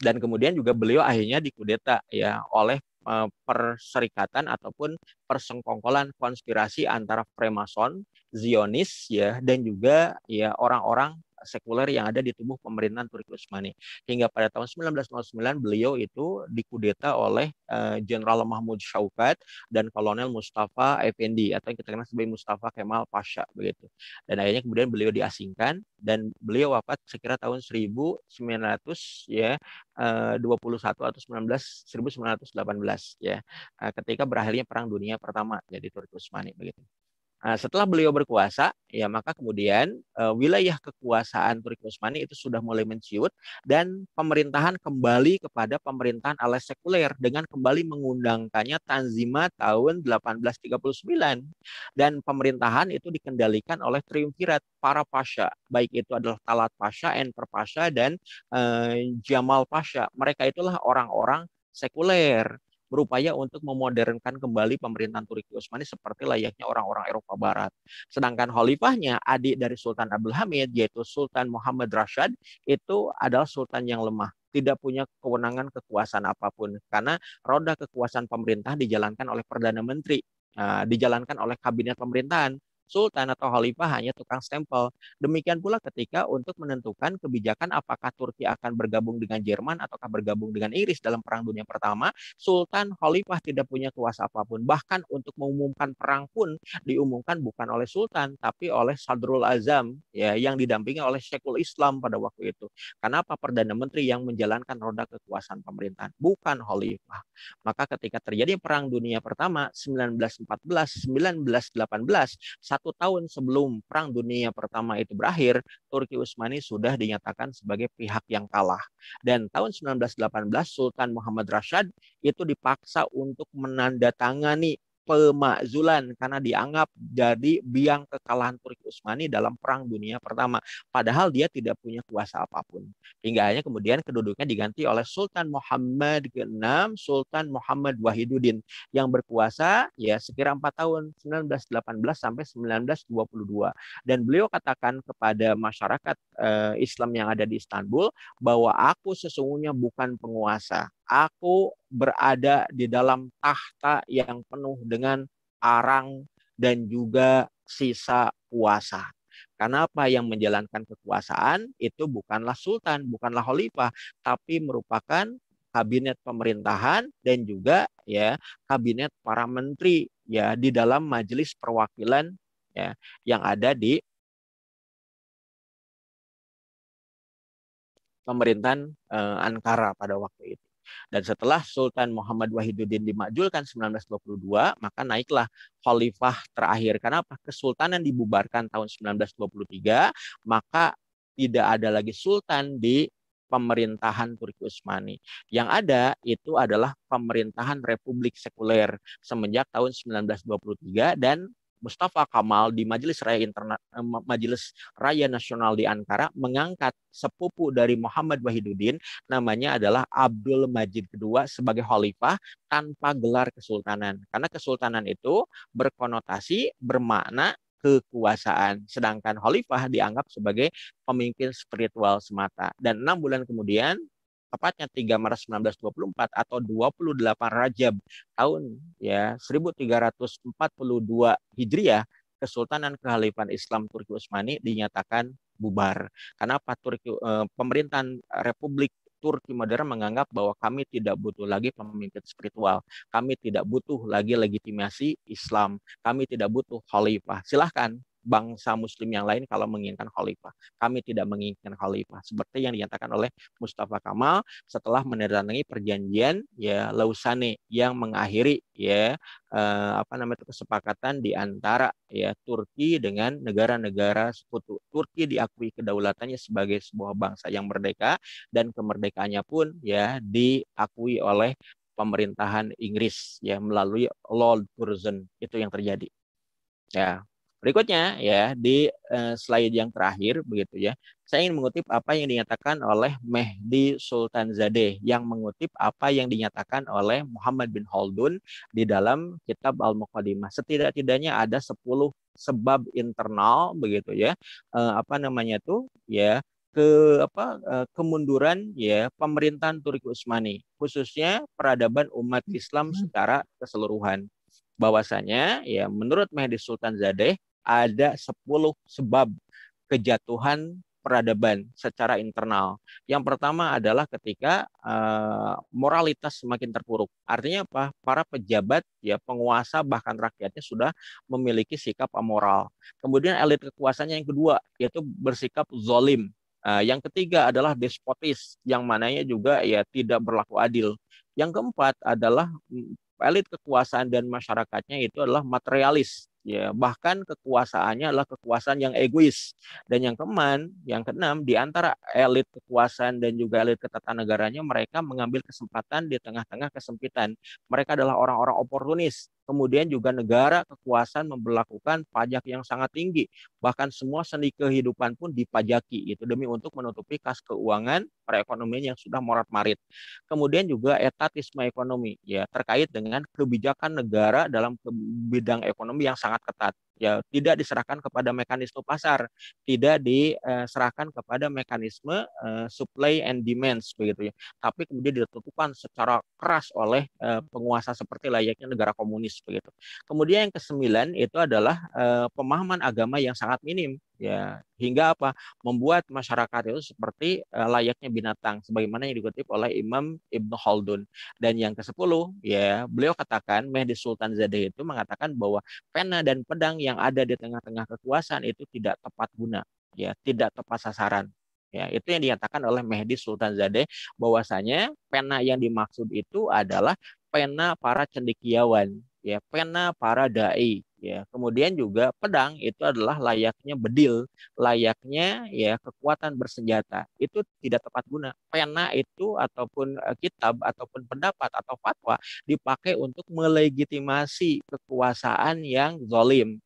Dan kemudian juga beliau akhirnya dikudeta ya oleh e, perserikatan ataupun persengkongkolan konspirasi antara Freemason, Zionis ya dan juga ya orang-orang sekuler yang ada di tubuh pemerintahan Turki Utsmani. Hingga pada tahun 1909 beliau itu dikudeta oleh eh, Jenderal uh, Mahmud Shaukat dan Kolonel Mustafa Effendi atau yang kita kenal sebagai Mustafa Kemal Pasha begitu. Dan akhirnya kemudian beliau diasingkan dan beliau wafat sekira tahun 1900 ya 21 eh, atau 19 1918 ya eh, ketika berakhirnya perang dunia pertama jadi Turki Utsmani begitu. Nah, setelah beliau berkuasa, ya maka kemudian uh, wilayah kekuasaan Turki Utsmani itu sudah mulai menciut dan pemerintahan kembali kepada pemerintahan ala sekuler dengan kembali mengundangkannya Tanzima tahun 1839 dan pemerintahan itu dikendalikan oleh triumvirat para pasha, baik itu adalah Talat Pasha, Enver Pasha dan uh, Jamal Pasha. Mereka itulah orang-orang sekuler berupaya untuk memodernkan kembali pemerintahan Turki Utsmani seperti layaknya orang-orang Eropa Barat. Sedangkan khalifahnya adik dari Sultan Abdul Hamid yaitu Sultan Muhammad Rashid itu adalah sultan yang lemah tidak punya kewenangan kekuasaan apapun karena roda kekuasaan pemerintah dijalankan oleh perdana menteri eh, dijalankan oleh kabinet pemerintahan sultan atau khalifah hanya tukang stempel. Demikian pula ketika untuk menentukan kebijakan apakah Turki akan bergabung dengan Jerman ataukah bergabung dengan Inggris dalam Perang Dunia Pertama, sultan khalifah tidak punya kuasa apapun. Bahkan untuk mengumumkan perang pun diumumkan bukan oleh sultan tapi oleh Sadrul Azam ya yang didampingi oleh Syekhul Islam pada waktu itu. Kenapa perdana menteri yang menjalankan roda kekuasaan pemerintahan bukan khalifah. Maka ketika terjadi perang dunia pertama 1914 1918 satu tahun sebelum Perang Dunia Pertama itu berakhir, Turki Utsmani sudah dinyatakan sebagai pihak yang kalah. Dan tahun 1918 Sultan Muhammad Rashad itu dipaksa untuk menandatangani pemakzulan karena dianggap jadi biang kekalahan Turki Utsmani dalam Perang Dunia Pertama. Padahal dia tidak punya kuasa apapun. Hingga akhirnya kemudian kedudukannya diganti oleh Sultan Muhammad ke Sultan Muhammad Wahiduddin yang berkuasa ya sekira 4 tahun 1918 sampai 1922. Dan beliau katakan kepada masyarakat eh, Islam yang ada di Istanbul bahwa aku sesungguhnya bukan penguasa. Aku berada di dalam tahta yang penuh dengan arang dan juga sisa puasa. Karena apa yang menjalankan kekuasaan itu bukanlah sultan, bukanlah khalifah, tapi merupakan kabinet pemerintahan dan juga ya kabinet para menteri ya di dalam majelis perwakilan ya yang ada di pemerintahan eh, Ankara pada waktu itu. Dan setelah Sultan Muhammad Wahiduddin dimakjulkan 1922, maka naiklah khalifah terakhir. Karena apa? Kesultanan dibubarkan tahun 1923, maka tidak ada lagi sultan di pemerintahan Turki Utsmani. Yang ada itu adalah pemerintahan Republik Sekuler semenjak tahun 1923 dan Mustafa Kamal di Majelis Raya Interna eh, Majelis Raya Nasional di Ankara mengangkat sepupu dari Muhammad Wahiduddin namanya adalah Abdul Majid II sebagai khalifah tanpa gelar kesultanan. Karena kesultanan itu berkonotasi bermakna kekuasaan. Sedangkan khalifah dianggap sebagai pemimpin spiritual semata. Dan enam bulan kemudian tepatnya 3 Maret 1924 atau 28 Rajab tahun ya 1342 Hijriah Kesultanan Kehalifan Islam Turki Utsmani dinyatakan bubar. Kenapa Turki eh, pemerintahan Republik Turki modern menganggap bahwa kami tidak butuh lagi pemimpin spiritual, kami tidak butuh lagi legitimasi Islam, kami tidak butuh khalifah. Silahkan bangsa muslim yang lain kalau menginginkan khalifah. Kami tidak menginginkan khalifah seperti yang dinyatakan oleh Mustafa Kamal setelah menandatangani perjanjian ya Lausanne yang mengakhiri ya eh, apa namanya kesepakatan di antara ya Turki dengan negara-negara sekutu. Turki diakui kedaulatannya sebagai sebuah bangsa yang merdeka dan kemerdekaannya pun ya diakui oleh pemerintahan Inggris ya melalui Lord Curzon itu yang terjadi. Ya, Berikutnya ya di eh, slide yang terakhir begitu ya. Saya ingin mengutip apa yang dinyatakan oleh Mehdi Sultan Zadeh yang mengutip apa yang dinyatakan oleh Muhammad bin Khaldun di dalam kitab Al-Muqaddimah. Setidak-tidaknya ada 10 sebab internal begitu ya. Eh, apa namanya tuh ya ke apa eh, kemunduran ya pemerintahan Turki Utsmani khususnya peradaban umat Islam hmm. secara keseluruhan bahwasanya ya menurut Mehdi Sultan Zadeh ada 10 sebab kejatuhan peradaban secara internal. Yang pertama adalah ketika uh, moralitas semakin terpuruk. Artinya apa? Para pejabat, ya penguasa bahkan rakyatnya sudah memiliki sikap amoral. Kemudian elit kekuasaannya yang kedua yaitu bersikap zolim. Uh, yang ketiga adalah despotis yang mananya juga ya tidak berlaku adil. Yang keempat adalah mm, elit kekuasaan dan masyarakatnya itu adalah materialis ya bahkan kekuasaannya adalah kekuasaan yang egois dan yang keman yang keenam di antara elit kekuasaan dan juga elit ketatanegaranya mereka mengambil kesempatan di tengah-tengah kesempitan mereka adalah orang-orang oportunis kemudian juga negara kekuasaan memperlakukan pajak yang sangat tinggi bahkan semua seni kehidupan pun dipajaki itu demi untuk menutupi kas keuangan perekonomian yang sudah morat-marit kemudian juga etatisme ekonomi ya terkait dengan kebijakan negara dalam bidang ekonomi yang sangat sangat ketat ya tidak diserahkan kepada mekanisme pasar, tidak diserahkan eh, kepada mekanisme eh, supply and demand begitu ya. Tapi kemudian ditentukan secara keras oleh eh, penguasa seperti layaknya negara komunis begitu. Kemudian yang kesembilan itu adalah pemahaman agama yang sangat minim ya hingga apa membuat masyarakat itu seperti layaknya binatang sebagaimana yang dikutip oleh Imam Ibn Khaldun dan yang ke-10 ya beliau katakan Mehdi Sultan Zadeh itu mengatakan bahwa pena dan pedang yang yang ada di tengah-tengah kekuasaan itu tidak tepat guna, ya, tidak tepat sasaran. Ya, itu yang dinyatakan oleh Mehdi Sultan Zadeh bahwasanya pena yang dimaksud itu adalah pena para cendekiawan, ya, pena para dai, ya. Kemudian juga pedang itu adalah layaknya bedil, layaknya ya kekuatan bersenjata. Itu tidak tepat guna. Pena itu ataupun eh, kitab ataupun pendapat atau fatwa dipakai untuk melegitimasi kekuasaan yang zalim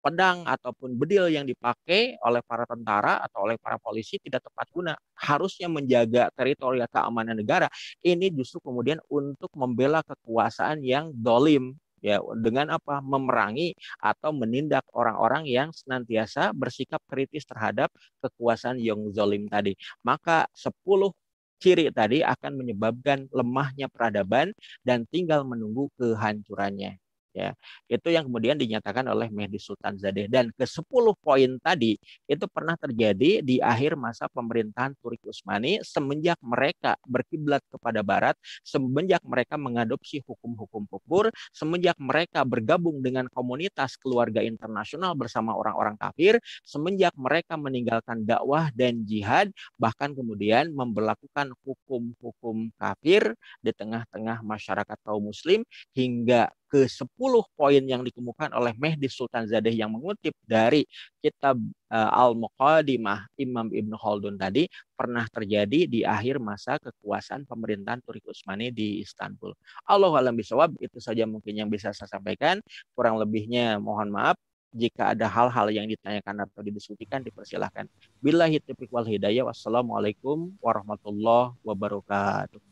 pedang ataupun bedil yang dipakai oleh para tentara atau oleh para polisi tidak tepat guna. Harusnya menjaga teritorial keamanan negara. Ini justru kemudian untuk membela kekuasaan yang dolim ya dengan apa memerangi atau menindak orang-orang yang senantiasa bersikap kritis terhadap kekuasaan yang zolim tadi maka sepuluh ciri tadi akan menyebabkan lemahnya peradaban dan tinggal menunggu kehancurannya ya itu yang kemudian dinyatakan oleh Mehdi Sultan Zadeh dan ke 10 poin tadi itu pernah terjadi di akhir masa pemerintahan Turki Utsmani semenjak mereka berkiblat kepada barat semenjak mereka mengadopsi hukum-hukum kufur semenjak mereka bergabung dengan komunitas keluarga internasional bersama orang-orang kafir semenjak mereka meninggalkan dakwah dan jihad bahkan kemudian memperlakukan hukum-hukum kafir di tengah-tengah masyarakat kaum muslim hingga ke-10 poin yang dikemukakan oleh Mehdi Sultan Zadeh yang mengutip dari kitab uh, eh, Al-Muqaddimah Imam Ibn Khaldun tadi pernah terjadi di akhir masa kekuasaan pemerintahan Turki Utsmani di Istanbul. Allah alam bisawab, itu saja mungkin yang bisa saya sampaikan. Kurang lebihnya mohon maaf jika ada hal-hal yang ditanyakan atau didiskusikan dipersilahkan. Bila taufiq wal hidayah. Wassalamualaikum warahmatullahi wabarakatuh.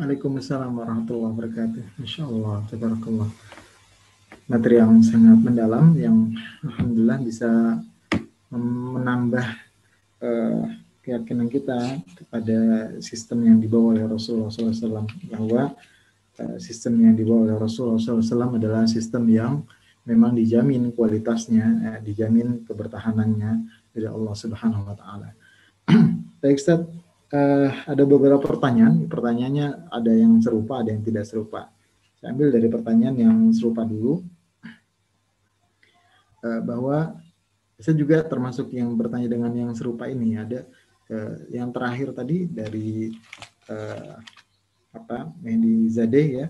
Waalaikumsalam warahmatullahi wabarakatuh. Masya Allah, tabarakallah. Materi yang sangat mendalam, yang Alhamdulillah bisa menambah uh, keyakinan kita kepada sistem yang dibawa oleh Rasulullah SAW. Bahwa uh, sistem yang dibawa oleh Rasulullah SAW adalah sistem yang memang dijamin kualitasnya, eh, dijamin kebertahanannya dari Allah Subhanahu wa taala. Baik Ustaz, uh, ada beberapa pertanyaan. Pertanyaannya ada yang serupa, ada yang tidak serupa. Saya ambil dari pertanyaan yang serupa dulu. Uh, bahwa saya juga termasuk yang bertanya dengan yang serupa ini. Ada uh, yang terakhir tadi dari uh, apa Mehdi Zadeh ya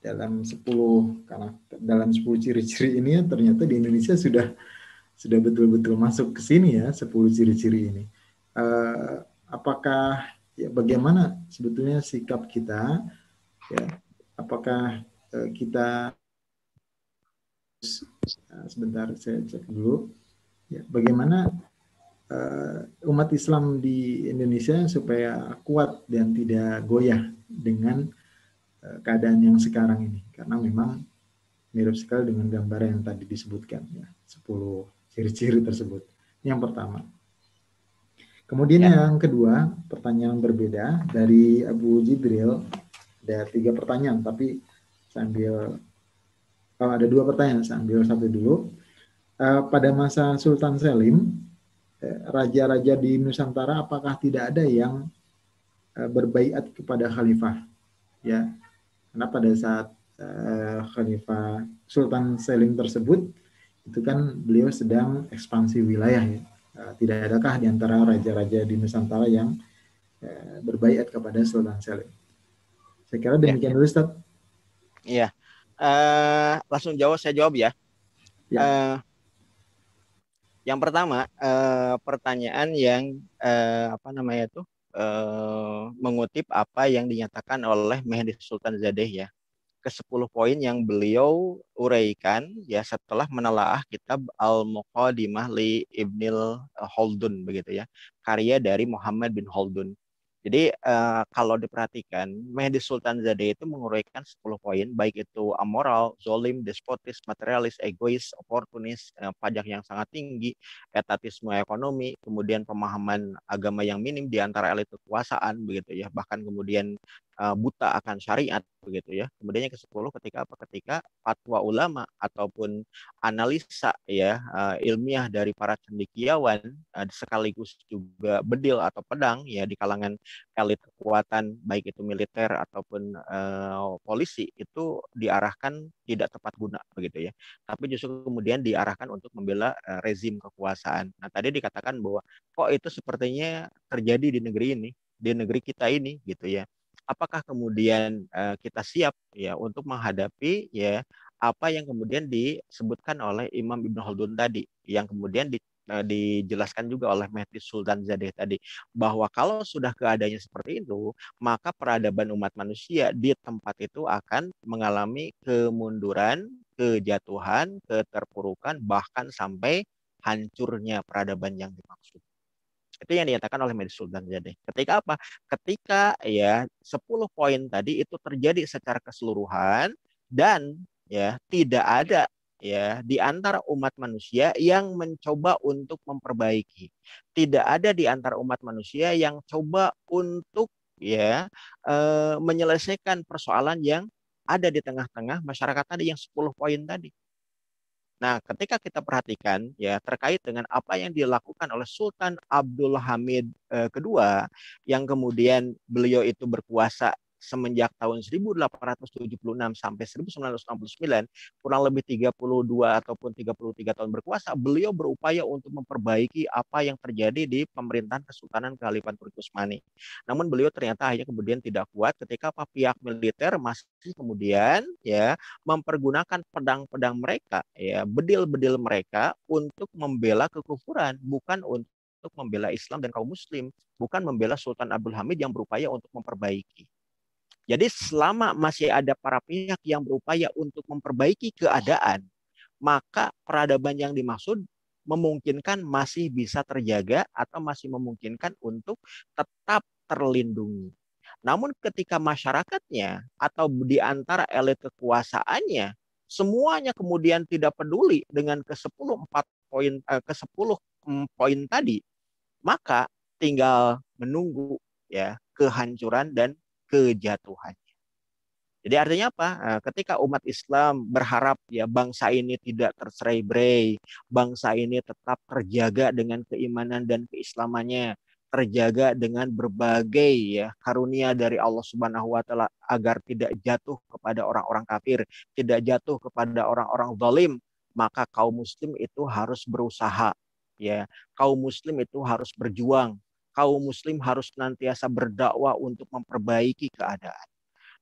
dalam 10 karena dalam sepuluh ciri-ciri ini ya, ternyata di Indonesia sudah sudah betul-betul masuk ke sini ya sepuluh ciri-ciri ini. Uh, apakah ya bagaimana sebetulnya sikap kita ya apakah eh, kita eh, sebentar saya cek dulu ya bagaimana eh, umat Islam di Indonesia supaya kuat dan tidak goyah dengan eh, keadaan yang sekarang ini karena memang mirip sekali dengan gambar yang tadi disebutkan ya 10 ciri-ciri tersebut. Yang pertama, Kemudian ya. yang kedua, pertanyaan berbeda dari Abu Jibril. Ada tiga pertanyaan, tapi sambil kalau oh, ada dua pertanyaan, sambil satu dulu. Uh, pada masa Sultan Selim, eh, raja-raja di Nusantara apakah tidak ada yang uh, eh, berbaikat kepada khalifah? Ya, karena pada saat uh, khalifah Sultan Selim tersebut itu kan beliau sedang ekspansi wilayah ya Eh, tidak adakah di antara raja-raja di Nusantara yang eh, berbaikat kepada Sultan Salim? Saya kira ya, demikian ya. dulu, Ustaz. Iya. Eh, langsung jawab saya jawab ya. ya. Uh, yang pertama uh, pertanyaan yang uh, apa namanya itu? uh, mengutip apa yang dinyatakan oleh Mehdi Sultan Zadeh ya ke-10 poin yang beliau uraikan ya setelah menelaah kitab Al-Muqaddimah li Ibnil Holdun begitu ya, karya dari Muhammad bin Holdun. Jadi uh, kalau diperhatikan, Mehdi Sultan Zadeh itu menguraikan 10 poin, baik itu amoral, zolim, despotis, materialis, egois, oportunis, eh, pajak yang sangat tinggi, etatisme ekonomi, kemudian pemahaman agama yang minim di antara elit kekuasaan, begitu ya, bahkan kemudian Eh, buta akan syariat begitu ya. Kemudian yang ke-10 ketika apa? Ketika fatwa ulama ataupun analisa ya uh, ilmiah dari para cendekiawan uh, sekaligus juga bedil atau pedang ya di kalangan elit kekuatan baik itu militer ataupun uh, polisi itu diarahkan tidak tepat guna begitu ya. Tapi justru kemudian diarahkan untuk membela uh, rezim kekuasaan. Nah, tadi dikatakan bahwa kok itu sepertinya terjadi di negeri ini, di negeri kita ini gitu ya apakah kemudian uh, kita siap ya untuk menghadapi ya apa yang kemudian disebutkan oleh Imam Ibn Khaldun tadi yang kemudian di, e, dijelaskan juga oleh Mehdi Sultan Zadeh tadi bahwa kalau sudah keadaannya seperti itu maka peradaban umat manusia di tempat itu akan mengalami kemunduran, kejatuhan, keterpurukan bahkan sampai hancurnya peradaban yang dimaksud. Itu yang dinyatakan oleh Medis Sultan jadi Ketika apa? Ketika ya 10 poin tadi itu terjadi secara keseluruhan dan ya tidak ada ya di antara umat manusia yang mencoba untuk memperbaiki. Tidak ada di antara umat manusia yang coba untuk ya e, menyelesaikan persoalan yang ada di tengah-tengah masyarakat tadi yang 10 poin tadi. Nah, ketika kita perhatikan ya terkait dengan apa yang dilakukan oleh Sultan Abdul Hamid eh, kedua yang kemudian beliau itu berkuasa semenjak tahun 1876 sampai 1969 kurang lebih 32 ataupun 33 tahun berkuasa beliau berupaya untuk memperbaiki apa yang terjadi di pemerintahan Kesultanan Kalipan Turki Utsmani. Namun beliau ternyata hanya kemudian tidak kuat ketika apa pihak militer masih kemudian ya mempergunakan pedang-pedang mereka ya bedil-bedil mereka untuk membela kekufuran bukan untuk membela Islam dan kaum muslim bukan membela Sultan Abdul Hamid yang berupaya untuk memperbaiki jadi selama masih ada para pihak yang berupaya untuk memperbaiki keadaan, maka peradaban yang dimaksud memungkinkan masih bisa terjaga atau masih memungkinkan untuk tetap terlindungi. Namun ketika masyarakatnya atau di antara elit kekuasaannya semuanya kemudian tidak peduli dengan ke-10 4 poin eh, ke-10 poin tadi, maka tinggal menunggu ya kehancuran dan kejatuhannya. Jadi artinya apa? Eh, ketika umat Islam berharap ya bangsa ini tidak terserai berai bangsa ini tetap terjaga dengan keimanan dan keislamannya, terjaga dengan berbagai ya karunia dari Allah Subhanahu wa taala agar tidak jatuh kepada orang-orang kafir, tidak jatuh kepada orang-orang zalim, maka kaum muslim itu harus berusaha ya. Kaum muslim itu harus berjuang kaum muslim harus senantiasa berdakwah untuk memperbaiki keadaan.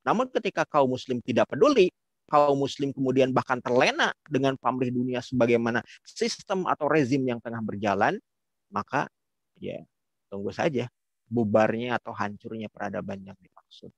Namun ketika kaum muslim tidak peduli, kaum muslim kemudian bahkan terlena dengan pamrih dunia sebagaimana sistem atau rezim yang tengah berjalan, maka ya tunggu saja bubarnya atau hancurnya peradaban yang dimaksud.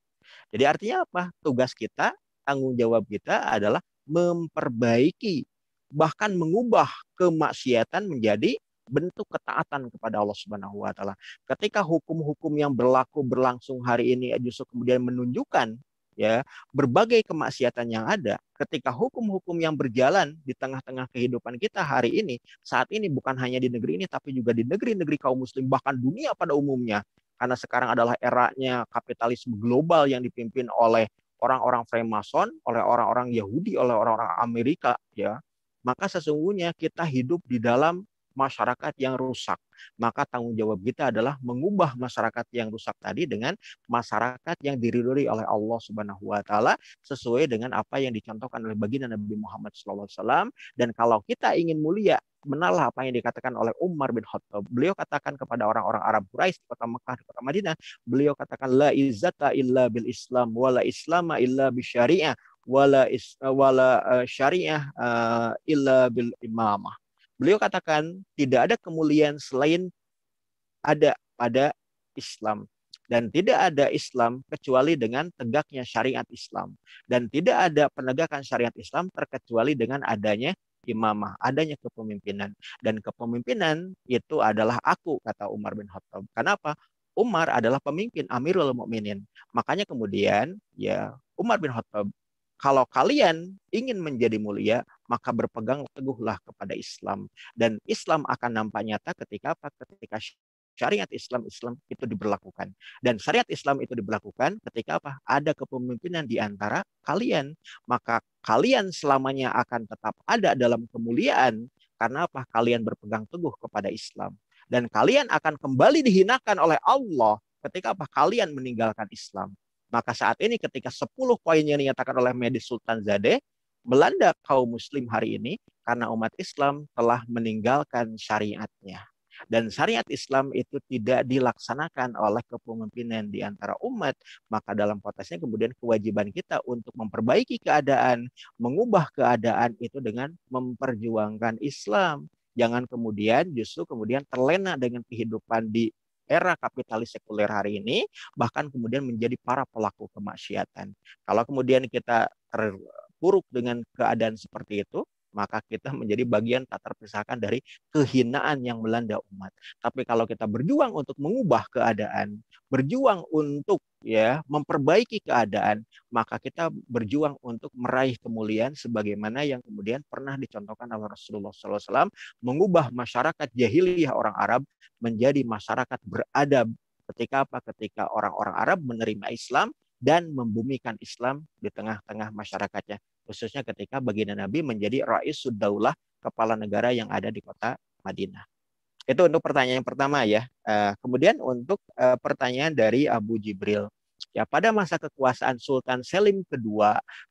Jadi artinya apa? Tugas kita, tanggung jawab kita adalah memperbaiki bahkan mengubah kemaksiatan menjadi bentuk ketaatan kepada Allah Subhanahu wa taala. Ketika hukum-hukum yang berlaku berlangsung hari ini justru kemudian menunjukkan ya berbagai kemaksiatan yang ada ketika hukum-hukum yang berjalan di tengah-tengah kehidupan kita hari ini saat ini bukan hanya di negeri ini tapi juga di negeri-negeri kaum muslim bahkan dunia pada umumnya karena sekarang adalah eranya kapitalisme global yang dipimpin oleh orang-orang Freemason, oleh orang-orang Yahudi, oleh orang-orang Amerika ya. Maka sesungguhnya kita hidup di dalam masyarakat yang rusak. Maka tanggung jawab kita adalah mengubah masyarakat yang rusak tadi dengan masyarakat yang diridhoi oleh Allah Subhanahu wa taala sesuai dengan apa yang dicontohkan oleh baginda Nabi Muhammad SAW dan kalau kita ingin mulia benarlah apa yang dikatakan oleh Umar bin Khattab. Beliau katakan kepada orang-orang Arab Quraisy di kota Mekah, di kota Madinah, beliau katakan la izzata illa bil Islam wala islama illa bi wala is, wala uh, eh, syariah eh, illa bil imamah. Beliau katakan tidak ada kemuliaan selain ada pada Islam dan tidak ada Islam kecuali dengan tegaknya syariat Islam dan tidak ada penegakan syariat Islam terkecuali dengan adanya imamah, adanya kepemimpinan dan kepemimpinan itu adalah aku kata Umar bin Khattab. Kenapa? Umar adalah pemimpin Amirul Mukminin. Makanya kemudian ya Umar bin Khattab kalau kalian ingin menjadi mulia, maka berpegang teguhlah kepada Islam. Dan Islam akan nampak nyata ketika apa? Ketika syariat Islam Islam itu diberlakukan. Dan syariat Islam itu diberlakukan ketika apa? Ada kepemimpinan di antara kalian, maka kalian selamanya akan tetap ada dalam kemuliaan karena apa? Kalian berpegang teguh kepada Islam. Dan kalian akan kembali dihinakan oleh Allah ketika apa? Kalian meninggalkan Islam. Maka saat ini ketika 10 poin yang dinyatakan oleh Medis Sultan Zadeh melanda kaum muslim hari ini karena umat Islam telah meninggalkan syariatnya. Dan syariat Islam itu tidak dilaksanakan oleh kepemimpinan di antara umat, maka dalam potensinya kemudian kewajiban kita untuk memperbaiki keadaan, mengubah keadaan itu dengan memperjuangkan Islam. Jangan kemudian justru kemudian terlena dengan kehidupan di era kapitalis sekuler hari ini bahkan kemudian menjadi para pelaku kemaksiatan. Kalau kemudian kita terpuruk dengan keadaan seperti itu, maka kita menjadi bagian tak terpisahkan dari kehinaan yang melanda umat. Tapi kalau kita berjuang untuk mengubah keadaan, berjuang untuk ya memperbaiki keadaan, maka kita berjuang untuk meraih kemuliaan sebagaimana yang kemudian pernah dicontohkan oleh Rasulullah SAW mengubah masyarakat jahiliyah orang Arab menjadi masyarakat beradab ketika apa ketika orang-orang Arab menerima Islam dan membumikan Islam di tengah-tengah masyarakatnya khususnya ketika baginda Nabi menjadi Rais sudaulah kepala negara yang ada di kota Madinah. Itu untuk pertanyaan yang pertama ya. Eh, kemudian untuk eh, pertanyaan dari Abu Jibril. Ya, pada masa kekuasaan Sultan Selim II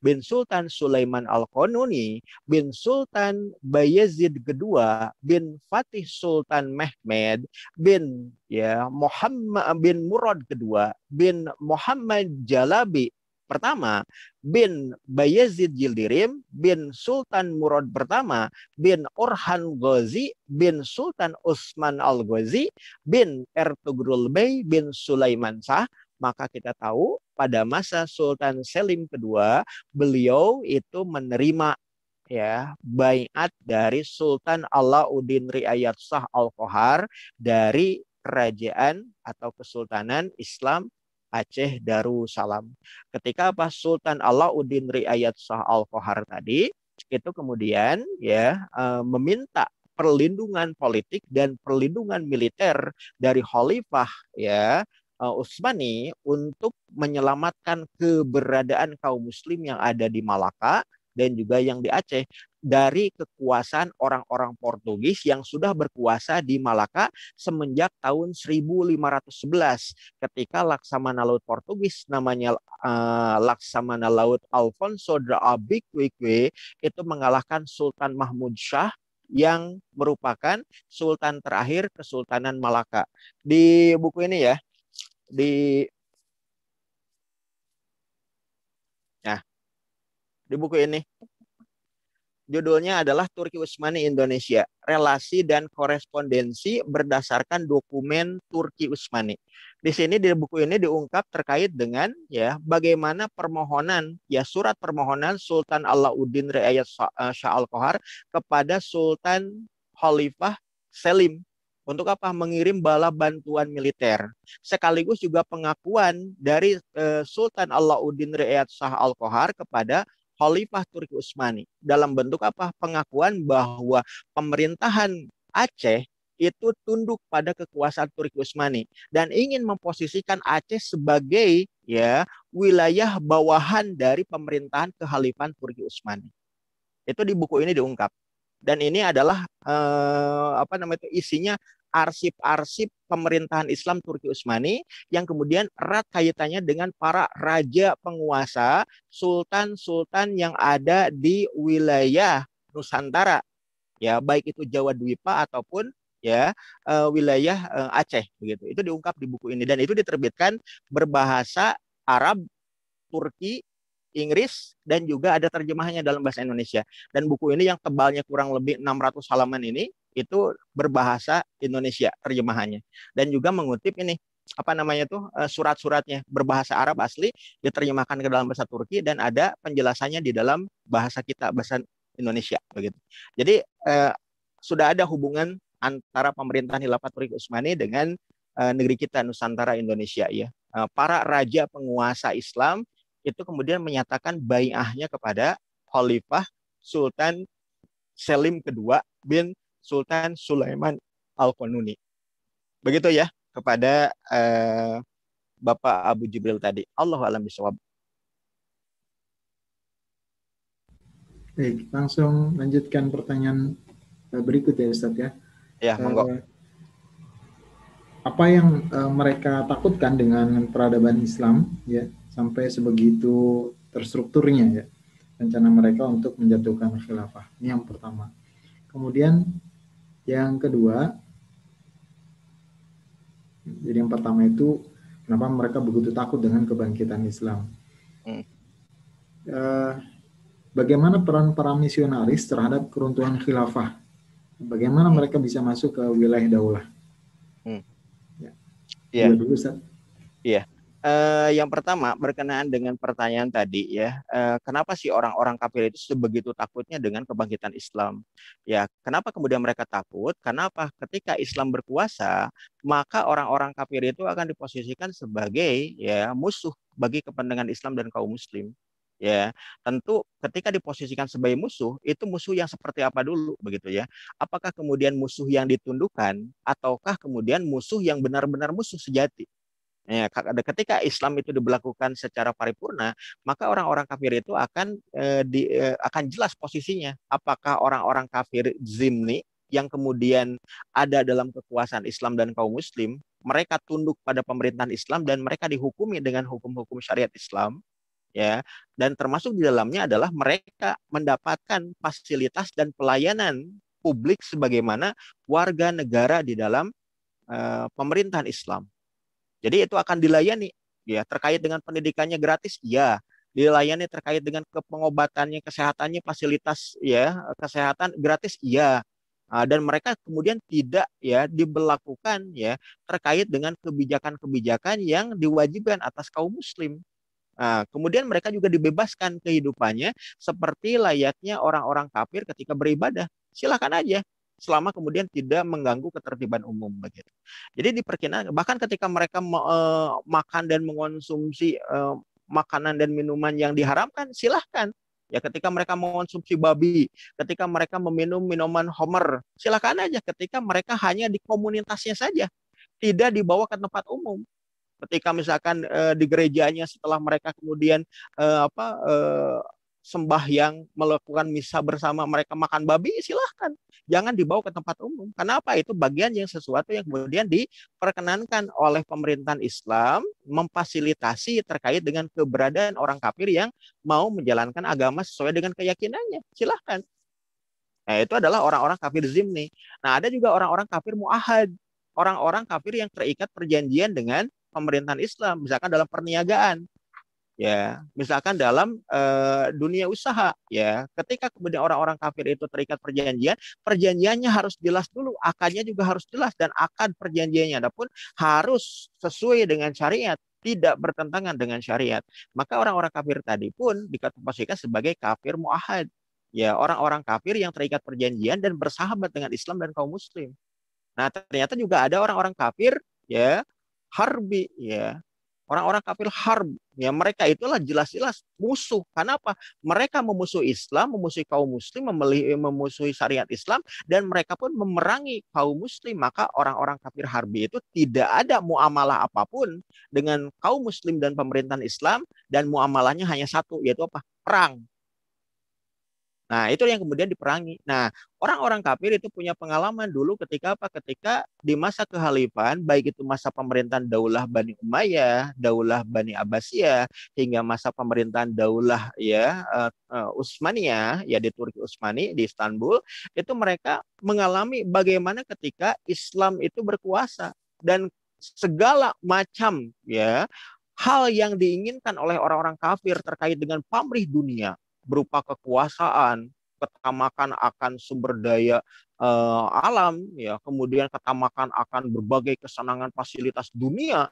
bin Sultan Sulaiman Al-Qanuni bin Sultan Bayezid II bin Fatih Sultan Mehmed bin ya Muhammad bin Murad kedua bin Muhammad Jalabi pertama bin Bayezid Jildirim bin Sultan Murad pertama bin Orhan Ghazi bin Sultan Utsman Al-Ghazi bin Ertugrul Bey bin Sulaiman Shah maka kita tahu pada masa Sultan Selim kedua beliau itu menerima ya bayat dari Sultan Alauddin Riayat Shah Al-Kohar dari kerajaan atau kesultanan Islam Aceh Darussalam. Ketika pas Sultan Alauddin Riayat Shah Al-Kohar tadi itu kemudian ya eh, meminta perlindungan politik dan perlindungan militer dari Khalifah ya eh, Utsmani untuk menyelamatkan keberadaan kaum muslim yang ada di Malaka dan juga yang di Aceh dari kekuasaan orang-orang Portugis yang sudah berkuasa di Malaka semenjak tahun 1511 ketika laksamana laut Portugis namanya uh, laksamana laut Alfonso de Abiquique itu mengalahkan Sultan Mahmud Shah yang merupakan sultan terakhir Kesultanan Malaka. Di buku ini ya, di Nah, di buku ini judulnya adalah Turki Utsmani Indonesia, relasi dan korespondensi berdasarkan dokumen Turki Utsmani. Di sini di buku ini diungkap terkait dengan ya bagaimana permohonan ya surat permohonan Sultan Alauddin Riayat eh, Shah Al-Kohar kepada Sultan Khalifah Selim untuk apa mengirim bala bantuan militer sekaligus juga pengakuan dari eh, Sultan Alauddin Riayat Shah Al-Kohar kepada Khalifah Turki Utsmani dalam bentuk apa? Pengakuan bahwa pemerintahan Aceh itu tunduk pada kekuasaan Turki Utsmani dan ingin memposisikan Aceh sebagai ya wilayah bawahan dari pemerintahan kehalifan Turki Utsmani. Itu di buku ini diungkap. Dan ini adalah eh, apa namanya itu isinya arsip-arsip pemerintahan Islam Turki Utsmani yang kemudian erat kaitannya dengan para raja penguasa, sultan-sultan yang ada di wilayah Nusantara. Ya, baik itu Jawa Dwipa ataupun ya uh, wilayah uh, Aceh begitu. Itu diungkap di buku ini dan itu diterbitkan berbahasa Arab, Turki, Inggris dan juga ada terjemahannya dalam bahasa Indonesia. Dan buku ini yang tebalnya kurang lebih 600 halaman ini itu berbahasa Indonesia terjemahannya dan juga mengutip ini apa namanya tuh eh, surat-suratnya berbahasa Arab asli diterjemahkan ke dalam bahasa Turki dan ada penjelasannya di dalam bahasa kita bahasa Indonesia begitu. Jadi eh, sudah ada hubungan antara pemerintahan Khilafah Turki Utsmani dengan eh, negeri kita Nusantara Indonesia ya. Eh, para raja penguasa Islam itu kemudian menyatakan baiahnya kepada Khalifah Sultan Selim kedua bin Sultan Sulaiman Al-Qanuni. Begitu ya kepada eh, Bapak Abu Jibril tadi. Allah alam bisawab. Baik, langsung lanjutkan pertanyaan eh, berikut ya Ustaz ya. Ya, monggo. Uh, apa yang uh, mereka takutkan dengan peradaban Islam ya sampai sebegitu terstrukturnya ya rencana mereka untuk menjatuhkan khilafah. Ini yang pertama. Kemudian yang kedua, jadi yang pertama itu kenapa mereka begitu takut dengan kebangkitan Islam. Hmm. Eh, bagaimana peran para misionaris terhadap keruntuhan khilafah? Bagaimana hmm. mereka bisa masuk ke wilayah daulah? Hmm. Ya. Yeah. Iya dulu, Iya. Uh, yang pertama berkenaan dengan pertanyaan tadi ya, uh, kenapa sih orang-orang kafir itu sebegitu takutnya dengan kebangkitan Islam? Ya, kenapa kemudian mereka takut? Kenapa ketika Islam berkuasa, maka orang-orang kafir itu akan diposisikan sebagai ya musuh bagi kepentingan Islam dan kaum muslim. Ya, tentu ketika diposisikan sebagai musuh, itu musuh yang seperti apa dulu begitu ya. Apakah kemudian musuh yang ditundukkan ataukah kemudian musuh yang benar-benar musuh sejati? Ya, ketika Islam itu diberlakukan secara paripurna, maka orang-orang kafir itu akan eh, di, eh, akan jelas posisinya. Apakah orang-orang kafir zimni yang kemudian ada dalam kekuasaan Islam dan kaum Muslim, mereka tunduk pada pemerintahan Islam dan mereka dihukumi dengan hukum-hukum syariat Islam, ya. Dan termasuk di dalamnya adalah mereka mendapatkan fasilitas dan pelayanan publik sebagaimana warga negara di dalam eh, pemerintahan Islam jadi itu akan dilayani ya terkait dengan pendidikannya gratis iya dilayani terkait dengan pengobatannya kesehatannya fasilitas ya kesehatan gratis iya ah, dan mereka kemudian tidak ya diberlakukan ya terkait dengan kebijakan-kebijakan yang diwajibkan atas kaum muslim. Nah, kemudian mereka juga dibebaskan kehidupannya seperti layaknya orang-orang kafir ketika beribadah. Silakan aja selama kemudian tidak mengganggu ketertiban umum begitu. Jadi diperkirakan bahkan ketika mereka uh, makan dan mengonsumsi uh, makanan dan minuman yang diharamkan silahkan ya ketika mereka mengonsumsi babi, ketika mereka meminum minuman homer, silakan aja ketika mereka hanya di komunitasnya saja, tidak dibawa ke tempat umum. Ketika misalkan e, di gerejanya setelah mereka kemudian e, apa e, sembah yang melakukan misa bersama mereka makan babi, silahkan. Jangan dibawa ke tempat umum. Kenapa? Itu bagian yang sesuatu yang kemudian diperkenankan oleh pemerintahan Islam memfasilitasi terkait dengan keberadaan orang kafir yang mau menjalankan agama sesuai dengan keyakinannya. Silahkan. Nah, itu adalah orang-orang kafir zimni. Nah, ada juga orang-orang kafir muahad. Orang-orang kafir yang terikat perjanjian dengan pemerintahan Islam, misalkan dalam perniagaan ya misalkan dalam uh, dunia usaha ya ketika kemudian orang-orang kafir itu terikat perjanjian perjanjiannya harus jelas dulu akadnya juga harus jelas dan akad perjanjiannya adapun harus sesuai dengan syariat tidak bertentangan dengan syariat maka orang-orang kafir tadi pun dikategorikan sebagai kafir muahad ya orang-orang kafir yang terikat perjanjian dan bersahabat dengan Islam dan kaum muslim nah ternyata juga ada orang-orang kafir ya harbi ya Orang-orang kafir harb, ya mereka itulah jelas-jelas musuh. Karena apa? Mereka memusuhi Islam, memusuhi kaum muslim, memusuhi syariat Islam, dan mereka pun memerangi kaum muslim. Maka orang-orang kafir harbi itu tidak ada muamalah apapun dengan kaum muslim dan pemerintahan Islam, dan muamalahnya hanya satu, yaitu apa? Perang. Nah, itu yang kemudian diperangi. Nah, orang-orang kafir itu punya pengalaman dulu ketika apa? Ketika di masa kehalifan, baik itu masa pemerintahan Daulah Bani Umayyah, Daulah Bani Abbasiyah, hingga masa pemerintahan Daulah ya uh, uh, Utsmaniyah, ya di Turki usmani di Istanbul, itu mereka mengalami bagaimana ketika Islam itu berkuasa dan segala macam ya hal yang diinginkan oleh orang-orang kafir terkait dengan pamrih dunia, berupa kekuasaan, ketamakan akan sumber daya uh, alam, ya, kemudian ketamakan akan berbagai kesenangan fasilitas dunia,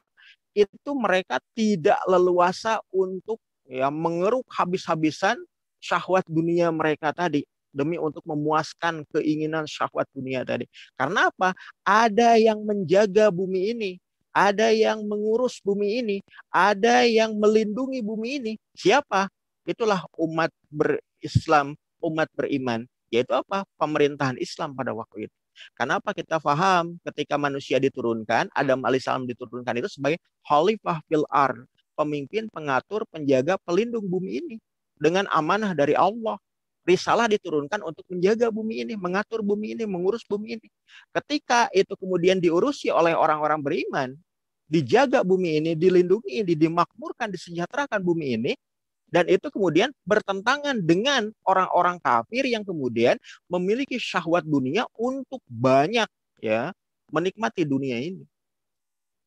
itu mereka tidak leluasa untuk ya mengeruk habis-habisan syahwat dunia mereka tadi demi untuk memuaskan keinginan syahwat dunia tadi. Karena apa? Ada yang menjaga bumi ini, ada yang mengurus bumi ini, ada yang melindungi bumi ini. Siapa? Itulah umat berislam, umat beriman, yaitu apa? Pemerintahan Islam pada waktu itu. Kenapa kita faham ketika manusia diturunkan, Adam alaihissalam diturunkan itu sebagai khalifah fil ar, pemimpin, pengatur, penjaga, pelindung bumi ini dengan amanah dari Allah. Risalah diturunkan untuk menjaga bumi ini, mengatur bumi ini, mengurus bumi ini. Ketika itu kemudian diurusi oleh orang-orang beriman, dijaga bumi ini, dilindungi ini, dimakmurkan, disejahterakan bumi ini, dan itu kemudian bertentangan dengan orang-orang kafir yang kemudian memiliki syahwat dunia untuk banyak ya menikmati dunia ini.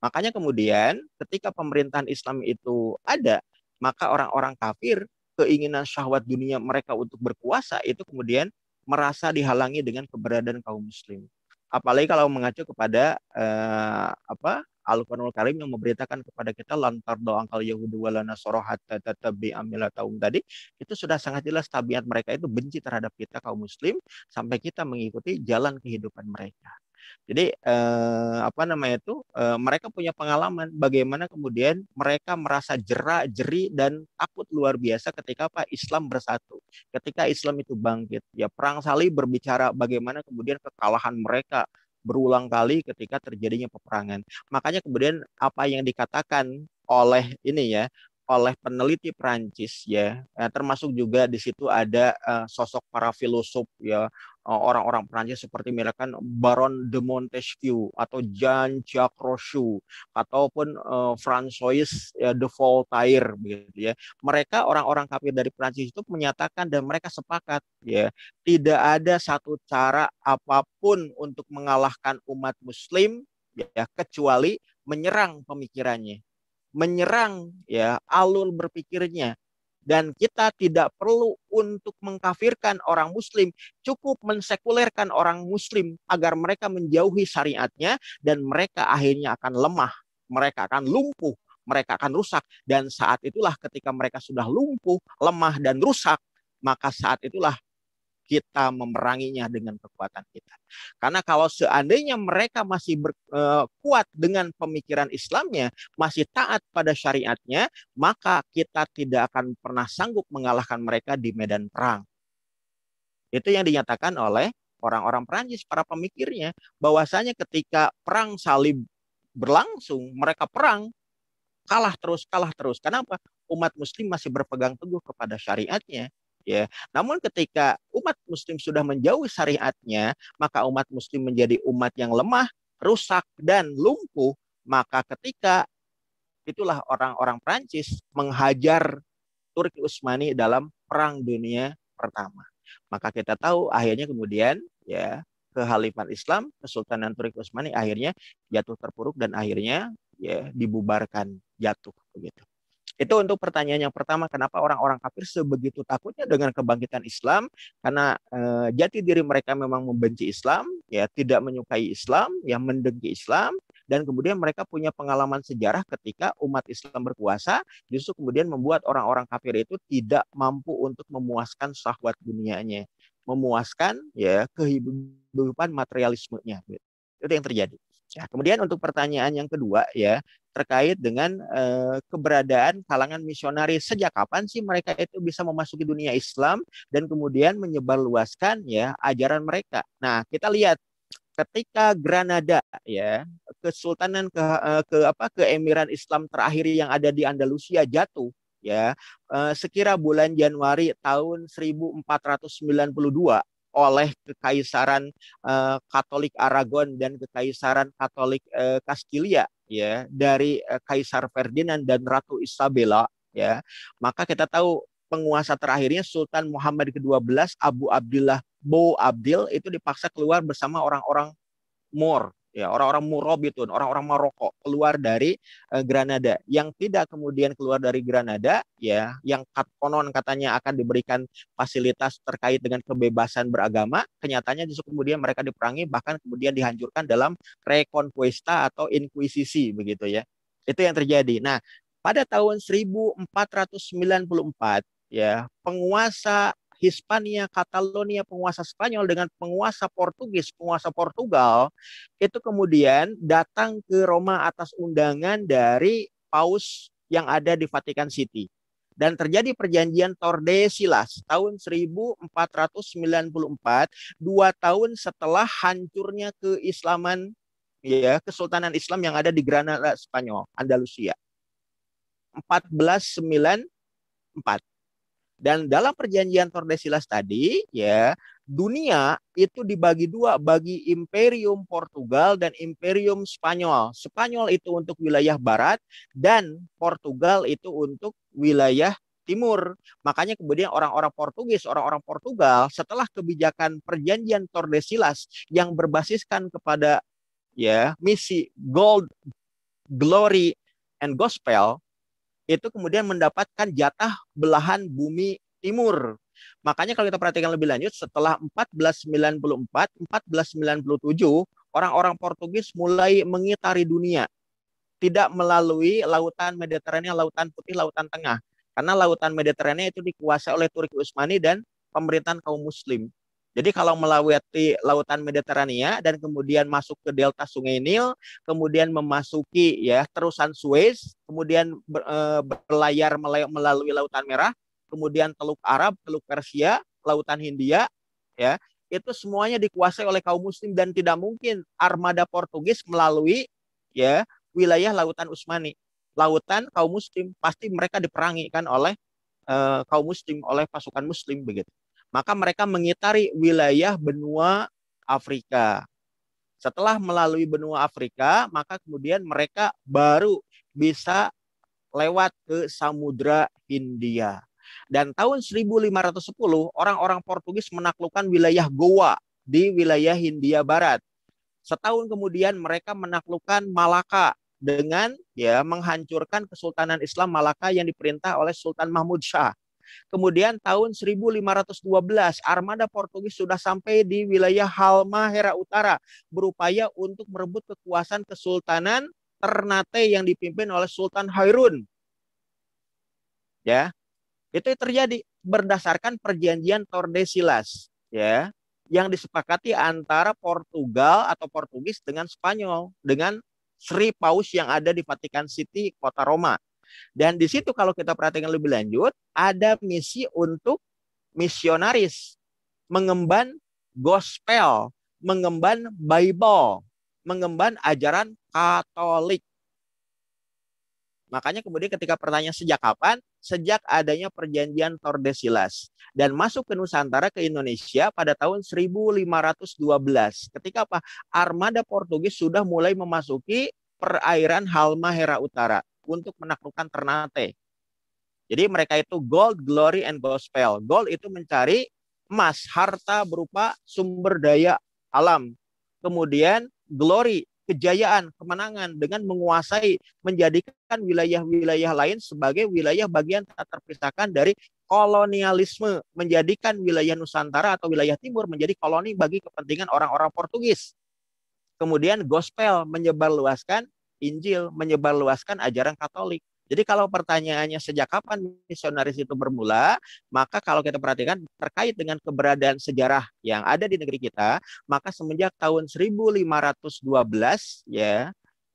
Makanya kemudian ketika pemerintahan Islam itu ada, maka orang-orang kafir keinginan syahwat dunia mereka untuk berkuasa itu kemudian merasa dihalangi dengan keberadaan kaum muslim. Apalagi kalau mengacu kepada eh, apa Al-Quranul Karim yang memberitakan kepada kita lantar angkal Yahudi walana sorohata tatabi amila taum tadi itu sudah sangat jelas tabiat mereka itu benci terhadap kita kaum muslim sampai kita mengikuti jalan kehidupan mereka. Jadi eh, apa namanya itu eh, mereka punya pengalaman bagaimana kemudian mereka merasa jerak, jeri dan takut luar biasa ketika apa Islam bersatu. Ketika Islam itu bangkit, ya perang salib berbicara bagaimana kemudian kekalahan mereka berulang kali ketika terjadinya peperangan. Makanya kemudian apa yang dikatakan oleh ini ya oleh peneliti Prancis ya eh, termasuk juga di situ ada eh, sosok para filosof ya Eh, orang-orang Perancis seperti misalkan Baron de Montesquieu atau Jean-Jacques Rousseau ataupun uh, François ya, de Voltaire begitu ya. Mereka orang-orang kafir dari Perancis itu menyatakan dan mereka sepakat ya, tidak ada satu cara apapun untuk mengalahkan umat muslim ya kecuali menyerang pemikirannya menyerang ya alur berpikirnya dan kita tidak perlu untuk mengkafirkan orang muslim, cukup mensekulerkan orang muslim agar mereka menjauhi syariatnya dan mereka akhirnya akan lemah, mereka akan lumpuh, mereka akan rusak dan saat itulah ketika mereka sudah lumpuh, lemah dan rusak, maka saat itulah kita memeranginya dengan kekuatan kita. Karena kalau seandainya mereka masih berkuat eh, dengan pemikiran Islamnya, masih taat pada syariatnya, maka kita tidak akan pernah sanggup mengalahkan mereka di medan perang. Itu yang dinyatakan oleh orang-orang Perancis, para pemikirnya, bahwasanya ketika perang salib berlangsung, mereka perang, kalah terus, kalah terus. Kenapa? Umat muslim masih berpegang teguh kepada syariatnya, ya. Namun ketika umat muslim sudah menjauhi syariatnya, maka umat muslim menjadi umat yang lemah, rusak dan lumpuh, maka ketika itulah orang-orang Prancis menghajar Turki Utsmani dalam perang dunia pertama. Maka kita tahu akhirnya kemudian ya kehalifan Islam, Kesultanan Turki Utsmani akhirnya jatuh terpuruk dan akhirnya ya dibubarkan jatuh begitu. Itu untuk pertanyaan yang pertama, kenapa orang-orang kafir sebegitu takutnya dengan kebangkitan Islam? Karena e, jati diri mereka memang membenci Islam, ya tidak menyukai Islam, yang mendengki Islam, dan kemudian mereka punya pengalaman sejarah ketika umat Islam berkuasa justru kemudian membuat orang-orang kafir itu tidak mampu untuk memuaskan syahwat dunianya memuaskan ya kehidupan materialismenya gitu. itu yang terjadi Ya, kemudian untuk pertanyaan yang kedua ya terkait dengan eh, keberadaan kalangan misionaris sejak kapan sih mereka itu bisa memasuki dunia Islam dan kemudian menyebarluaskan ya ajaran mereka. Nah, kita lihat ketika Granada ya kesultanan ke eh, ke apa keemiran Islam terakhir yang ada di Andalusia jatuh ya eh, sekira bulan Januari tahun 1492 oleh kekaisaran uh, Katolik Aragon dan kekaisaran Katolik uh, Kastilia ya dari uh, Kaisar Ferdinand dan Ratu Isabella ya maka kita tahu penguasa terakhirnya Sultan Muhammad ke-12 Abu Abdullah Bo Abdil itu dipaksa keluar bersama orang-orang Moor ya orang-orang Murobitun, orang-orang Maroko keluar dari eh, Granada. Yang tidak kemudian keluar dari Granada ya, yang kat, konon katanya akan diberikan fasilitas terkait dengan kebebasan beragama, kenyataannya justru kemudian mereka diperangi bahkan kemudian dihancurkan dalam reconquista atau Inquisisi begitu ya. Itu yang terjadi. Nah, pada tahun 1494 ya, penguasa Hispania, Catalonia, penguasa Spanyol dengan penguasa Portugis, penguasa Portugal, itu kemudian datang ke Roma atas undangan dari Paus yang ada di Vatikan City. Dan terjadi perjanjian Tordesillas tahun 1494, dua tahun setelah hancurnya keislaman ya Kesultanan Islam yang ada di Granada Spanyol, Andalusia. 1494. Dan dalam perjanjian Tordesillas tadi, ya, dunia itu dibagi dua, bagi Imperium Portugal dan Imperium Spanyol. Spanyol itu untuk wilayah barat dan Portugal itu untuk wilayah timur. Makanya kemudian orang-orang Portugis, orang-orang Portugal setelah kebijakan perjanjian Tordesillas yang berbasiskan kepada ya misi gold glory and gospel itu kemudian mendapatkan jatah belahan bumi timur. Makanya kalau kita perhatikan lebih lanjut, setelah 1494, 1497, orang-orang Portugis mulai mengitari dunia. Tidak melalui lautan Mediterania, lautan putih, lautan tengah. Karena lautan Mediterania itu dikuasai oleh Turki Utsmani dan pemerintahan kaum muslim. Jadi kalau melewati lautan Mediterania dan kemudian masuk ke delta Sungai Nil, kemudian memasuki ya terusan Suez, kemudian eh, berlayar melalui lautan Merah, kemudian Teluk Arab, Teluk Persia, lautan Hindia, ya itu semuanya dikuasai oleh kaum Muslim dan tidak mungkin armada Portugis melalui ya wilayah lautan Utsmani, lautan kaum Muslim pasti mereka diperangi kan oleh e, kaum Muslim oleh pasukan Muslim begitu. Maka mereka mengitari wilayah benua Afrika. Setelah melalui benua Afrika, maka kemudian mereka baru bisa lewat ke Samudra Hindia. Dan tahun 1510 orang-orang Portugis menaklukkan wilayah Goa di wilayah Hindia Barat. Setahun kemudian mereka menaklukkan Malaka dengan ya menghancurkan Kesultanan Islam Malaka yang diperintah oleh Sultan Mahmud Shah. Kemudian tahun 1512 armada Portugis sudah sampai di wilayah Halmahera Utara berupaya untuk merebut kekuasaan Kesultanan Ternate yang dipimpin oleh Sultan Hairun. Ya. Itu terjadi berdasarkan perjanjian Tordesillas, ya, yang disepakati antara Portugal atau Portugis dengan Spanyol dengan Sri Paus yang ada di Vatican City, kota Roma dan di situ kalau kita perhatikan lebih lanjut, ada misi untuk misionaris mengemban gospel, mengemban Bible, mengemban ajaran Katolik. Makanya kemudian ketika pertanyaan sejak kapan? Sejak adanya perjanjian Tordesillas dan masuk ke Nusantara ke Indonesia pada tahun 1512. Ketika apa? Armada Portugis sudah mulai memasuki perairan Halmahera Utara untuk menaklukkan Ternate. Jadi mereka itu gold, glory, and gospel. Gold itu mencari emas, harta berupa sumber daya alam. Kemudian glory, kejayaan, kemenangan dengan menguasai, menjadikan wilayah-wilayah lain sebagai wilayah bagian tak terpisahkan dari kolonialisme, menjadikan wilayah Nusantara atau wilayah timur menjadi koloni bagi kepentingan orang-orang Portugis. Kemudian gospel menyebarluaskan Injil, menyebarluaskan ajaran Katolik. Jadi kalau pertanyaannya sejak kapan misionaris itu bermula, maka kalau kita perhatikan terkait dengan keberadaan sejarah yang ada di negeri kita, maka semenjak tahun 1512 ya,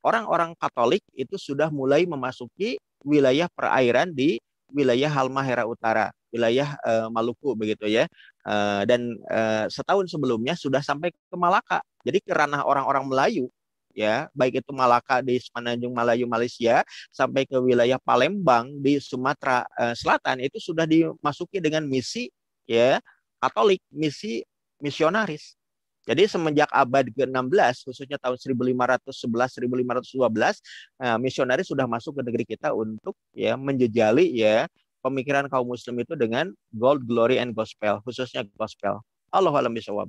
orang-orang Katolik itu sudah mulai memasuki wilayah perairan di wilayah Halmahera Utara, wilayah e, Maluku begitu ya. E, dan e, setahun sebelumnya sudah sampai ke Malaka. Jadi kerana orang-orang Melayu ya, baik itu Malaka di Semenanjung Melayu Malaysia sampai ke wilayah Palembang di Sumatera eh, Selatan itu sudah dimasuki dengan misi ya Katolik, misi misionaris. Jadi semenjak abad ke-16 khususnya tahun 1511 1512 eh, misionaris sudah masuk ke negeri kita untuk ya menjejali ya pemikiran kaum muslim itu dengan gold glory and gospel khususnya gospel. Allahu a'lam bishawab.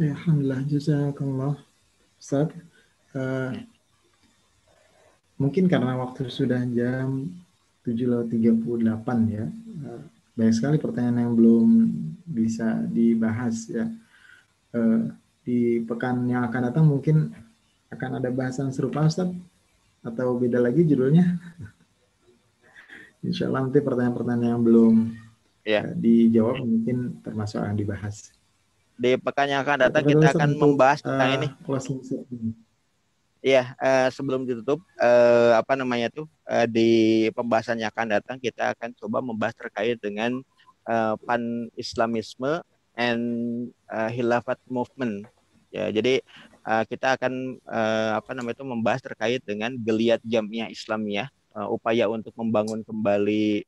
Ya, Alhamdulillah, jazakallah. Ustaz, uh, mungkin karena waktu sudah jam 7.38 ya, uh, banyak sekali pertanyaan yang belum bisa dibahas ya. Uh, di pekan yang akan datang mungkin akan ada bahasan serupa Ustaz atau beda lagi judulnya. Insya Allah nanti pertanyaan-pertanyaan yang belum ya. dijawab mungkin termasuk akan dibahas di pekan yang akan datang kita akan membahas tentang eh, ini. Iya, eh, sebelum ditutup eh, apa namanya tuh di pembahasan yang akan datang kita akan coba membahas terkait dengan uh, pan Islamisme and uh, Hilafat Movement. Ya, jadi kita akan apa namanya itu membahas terkait dengan geliat jamnya Islamiyah, uh, upaya untuk membangun kembali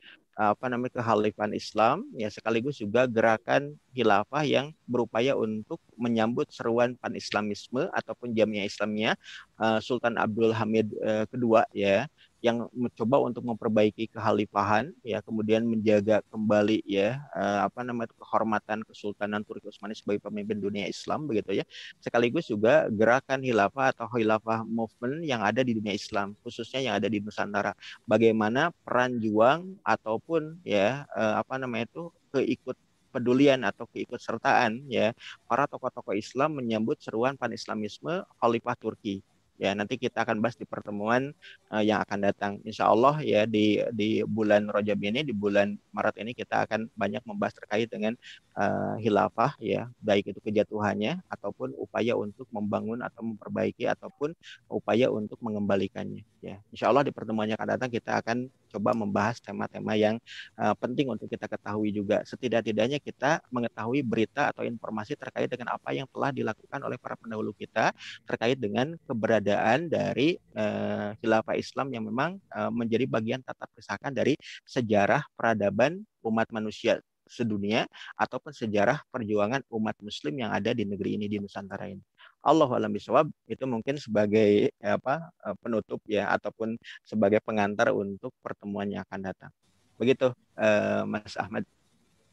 apa namanya kehalifan Islam ya sekaligus juga gerakan khilafah yang berupaya untuk menyambut seruan pan-islamisme ataupun jamnya Islamnya eh, Sultan Abdul Hamid eh, kedua ya yang mencoba untuk memperbaiki kehalifahan ya kemudian menjaga kembali ya eh, apa namanya itu kehormatan kesultanan Turki Utsmani sebagai pemimpin dunia Islam begitu ya sekaligus juga gerakan khilafah atau khilafah movement yang ada di dunia Islam khususnya yang ada di Nusantara bagaimana peran juang ataupun ya eh, apa namanya itu keikut pedulian atau keikutsertaan ya para tokoh-tokoh Islam menyambut seruan pan-Islamisme Khalifah Turki ya nanti kita akan bahas di pertemuan uh, yang akan datang insya Allah ya di di bulan Rajab ini di bulan Maret ini kita akan banyak membahas terkait dengan uh, eh, hilafah ya baik itu kejatuhannya ataupun upaya untuk membangun atau memperbaiki ataupun upaya untuk mengembalikannya ya insya Allah di pertemuan yang akan datang kita akan coba membahas tema-tema yang uh, penting untuk kita ketahui juga. Setidak-tidaknya kita mengetahui berita atau informasi terkait dengan apa yang telah dilakukan oleh para pendahulu kita terkait dengan keberadaan dari uh, khilafah Islam yang memang uh, menjadi bagian tatap terpisahkan dari sejarah peradaban umat manusia sedunia ataupun sejarah perjuangan umat muslim yang ada di negeri ini di Nusantara ini. Allah alam bisawab itu mungkin sebagai eh, apa eh, penutup ya ataupun sebagai pengantar untuk pertemuan yang akan datang. Begitu uh, Mas Ahmad.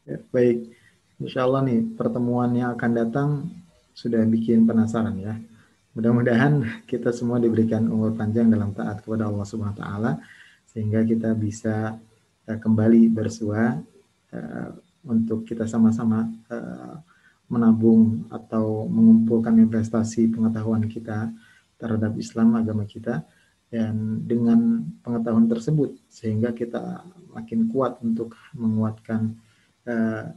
Ya, baik. Insya Allah nih pertemuan yang akan datang sudah bikin penasaran ya. Mudah-mudahan kita semua diberikan umur panjang dalam taat kepada Allah Subhanahu wa taala sehingga kita bisa kembali bersua uh, untuk kita sama-sama menabung atau mengumpulkan investasi pengetahuan kita terhadap Islam agama kita dan dengan pengetahuan tersebut sehingga kita makin kuat untuk menguatkan uh,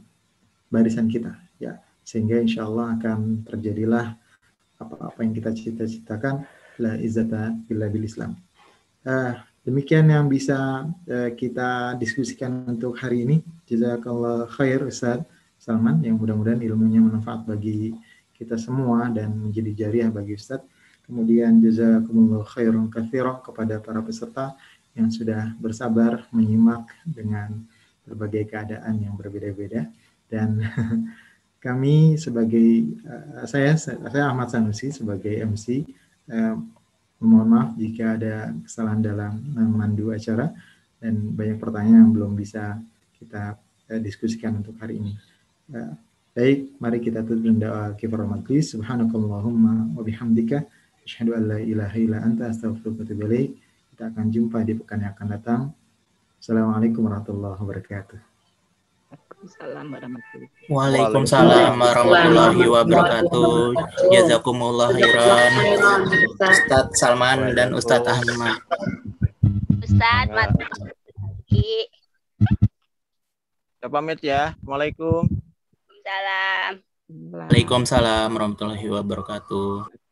barisan kita ya sehingga insya Allah akan terjadilah apa-apa yang kita cita-citakan la izzata illa bil Islam uh, demikian yang bisa uh, kita diskusikan untuk hari ini jazakallah khair Ustaz Salman yang mudah-mudahan ilmunya manfaat bagi kita semua dan menjadi jariah bagi Ustadz. Kemudian juga jazakumullah khairun kathirah kepada para peserta yang sudah bersabar menyimak dengan berbagai keadaan yang berbeda-beda dan kami sebagai eh, saya saya Ahmad Sanusi sebagai MC eh, mohon maaf jika ada kesalahan dalam memandu acara dan banyak pertanyaan yang belum bisa kita eh, diskusikan untuk hari ini. Ya. Baik, mari kita tutup dengan doa kifar majlis Subhanakallahumma wa bihamdika asyhadu an la ilaha illa anta astaghfiruka wa atubu ilaik. Kita akan jumpa di pekan yang akan datang. Assalamualaikum warahmatullahi wabarakatuh. Waalaikumsalam warahmatullahi wabarakatuh. Jazakumullah khairan. Ustaz Salman dan Ustaz Ahmad. Ustaz Mat. Kita pamit ya. Assalamualaikum. Waalaikumsalam. Waalaikumsalam warahmatullahi wabarakatuh.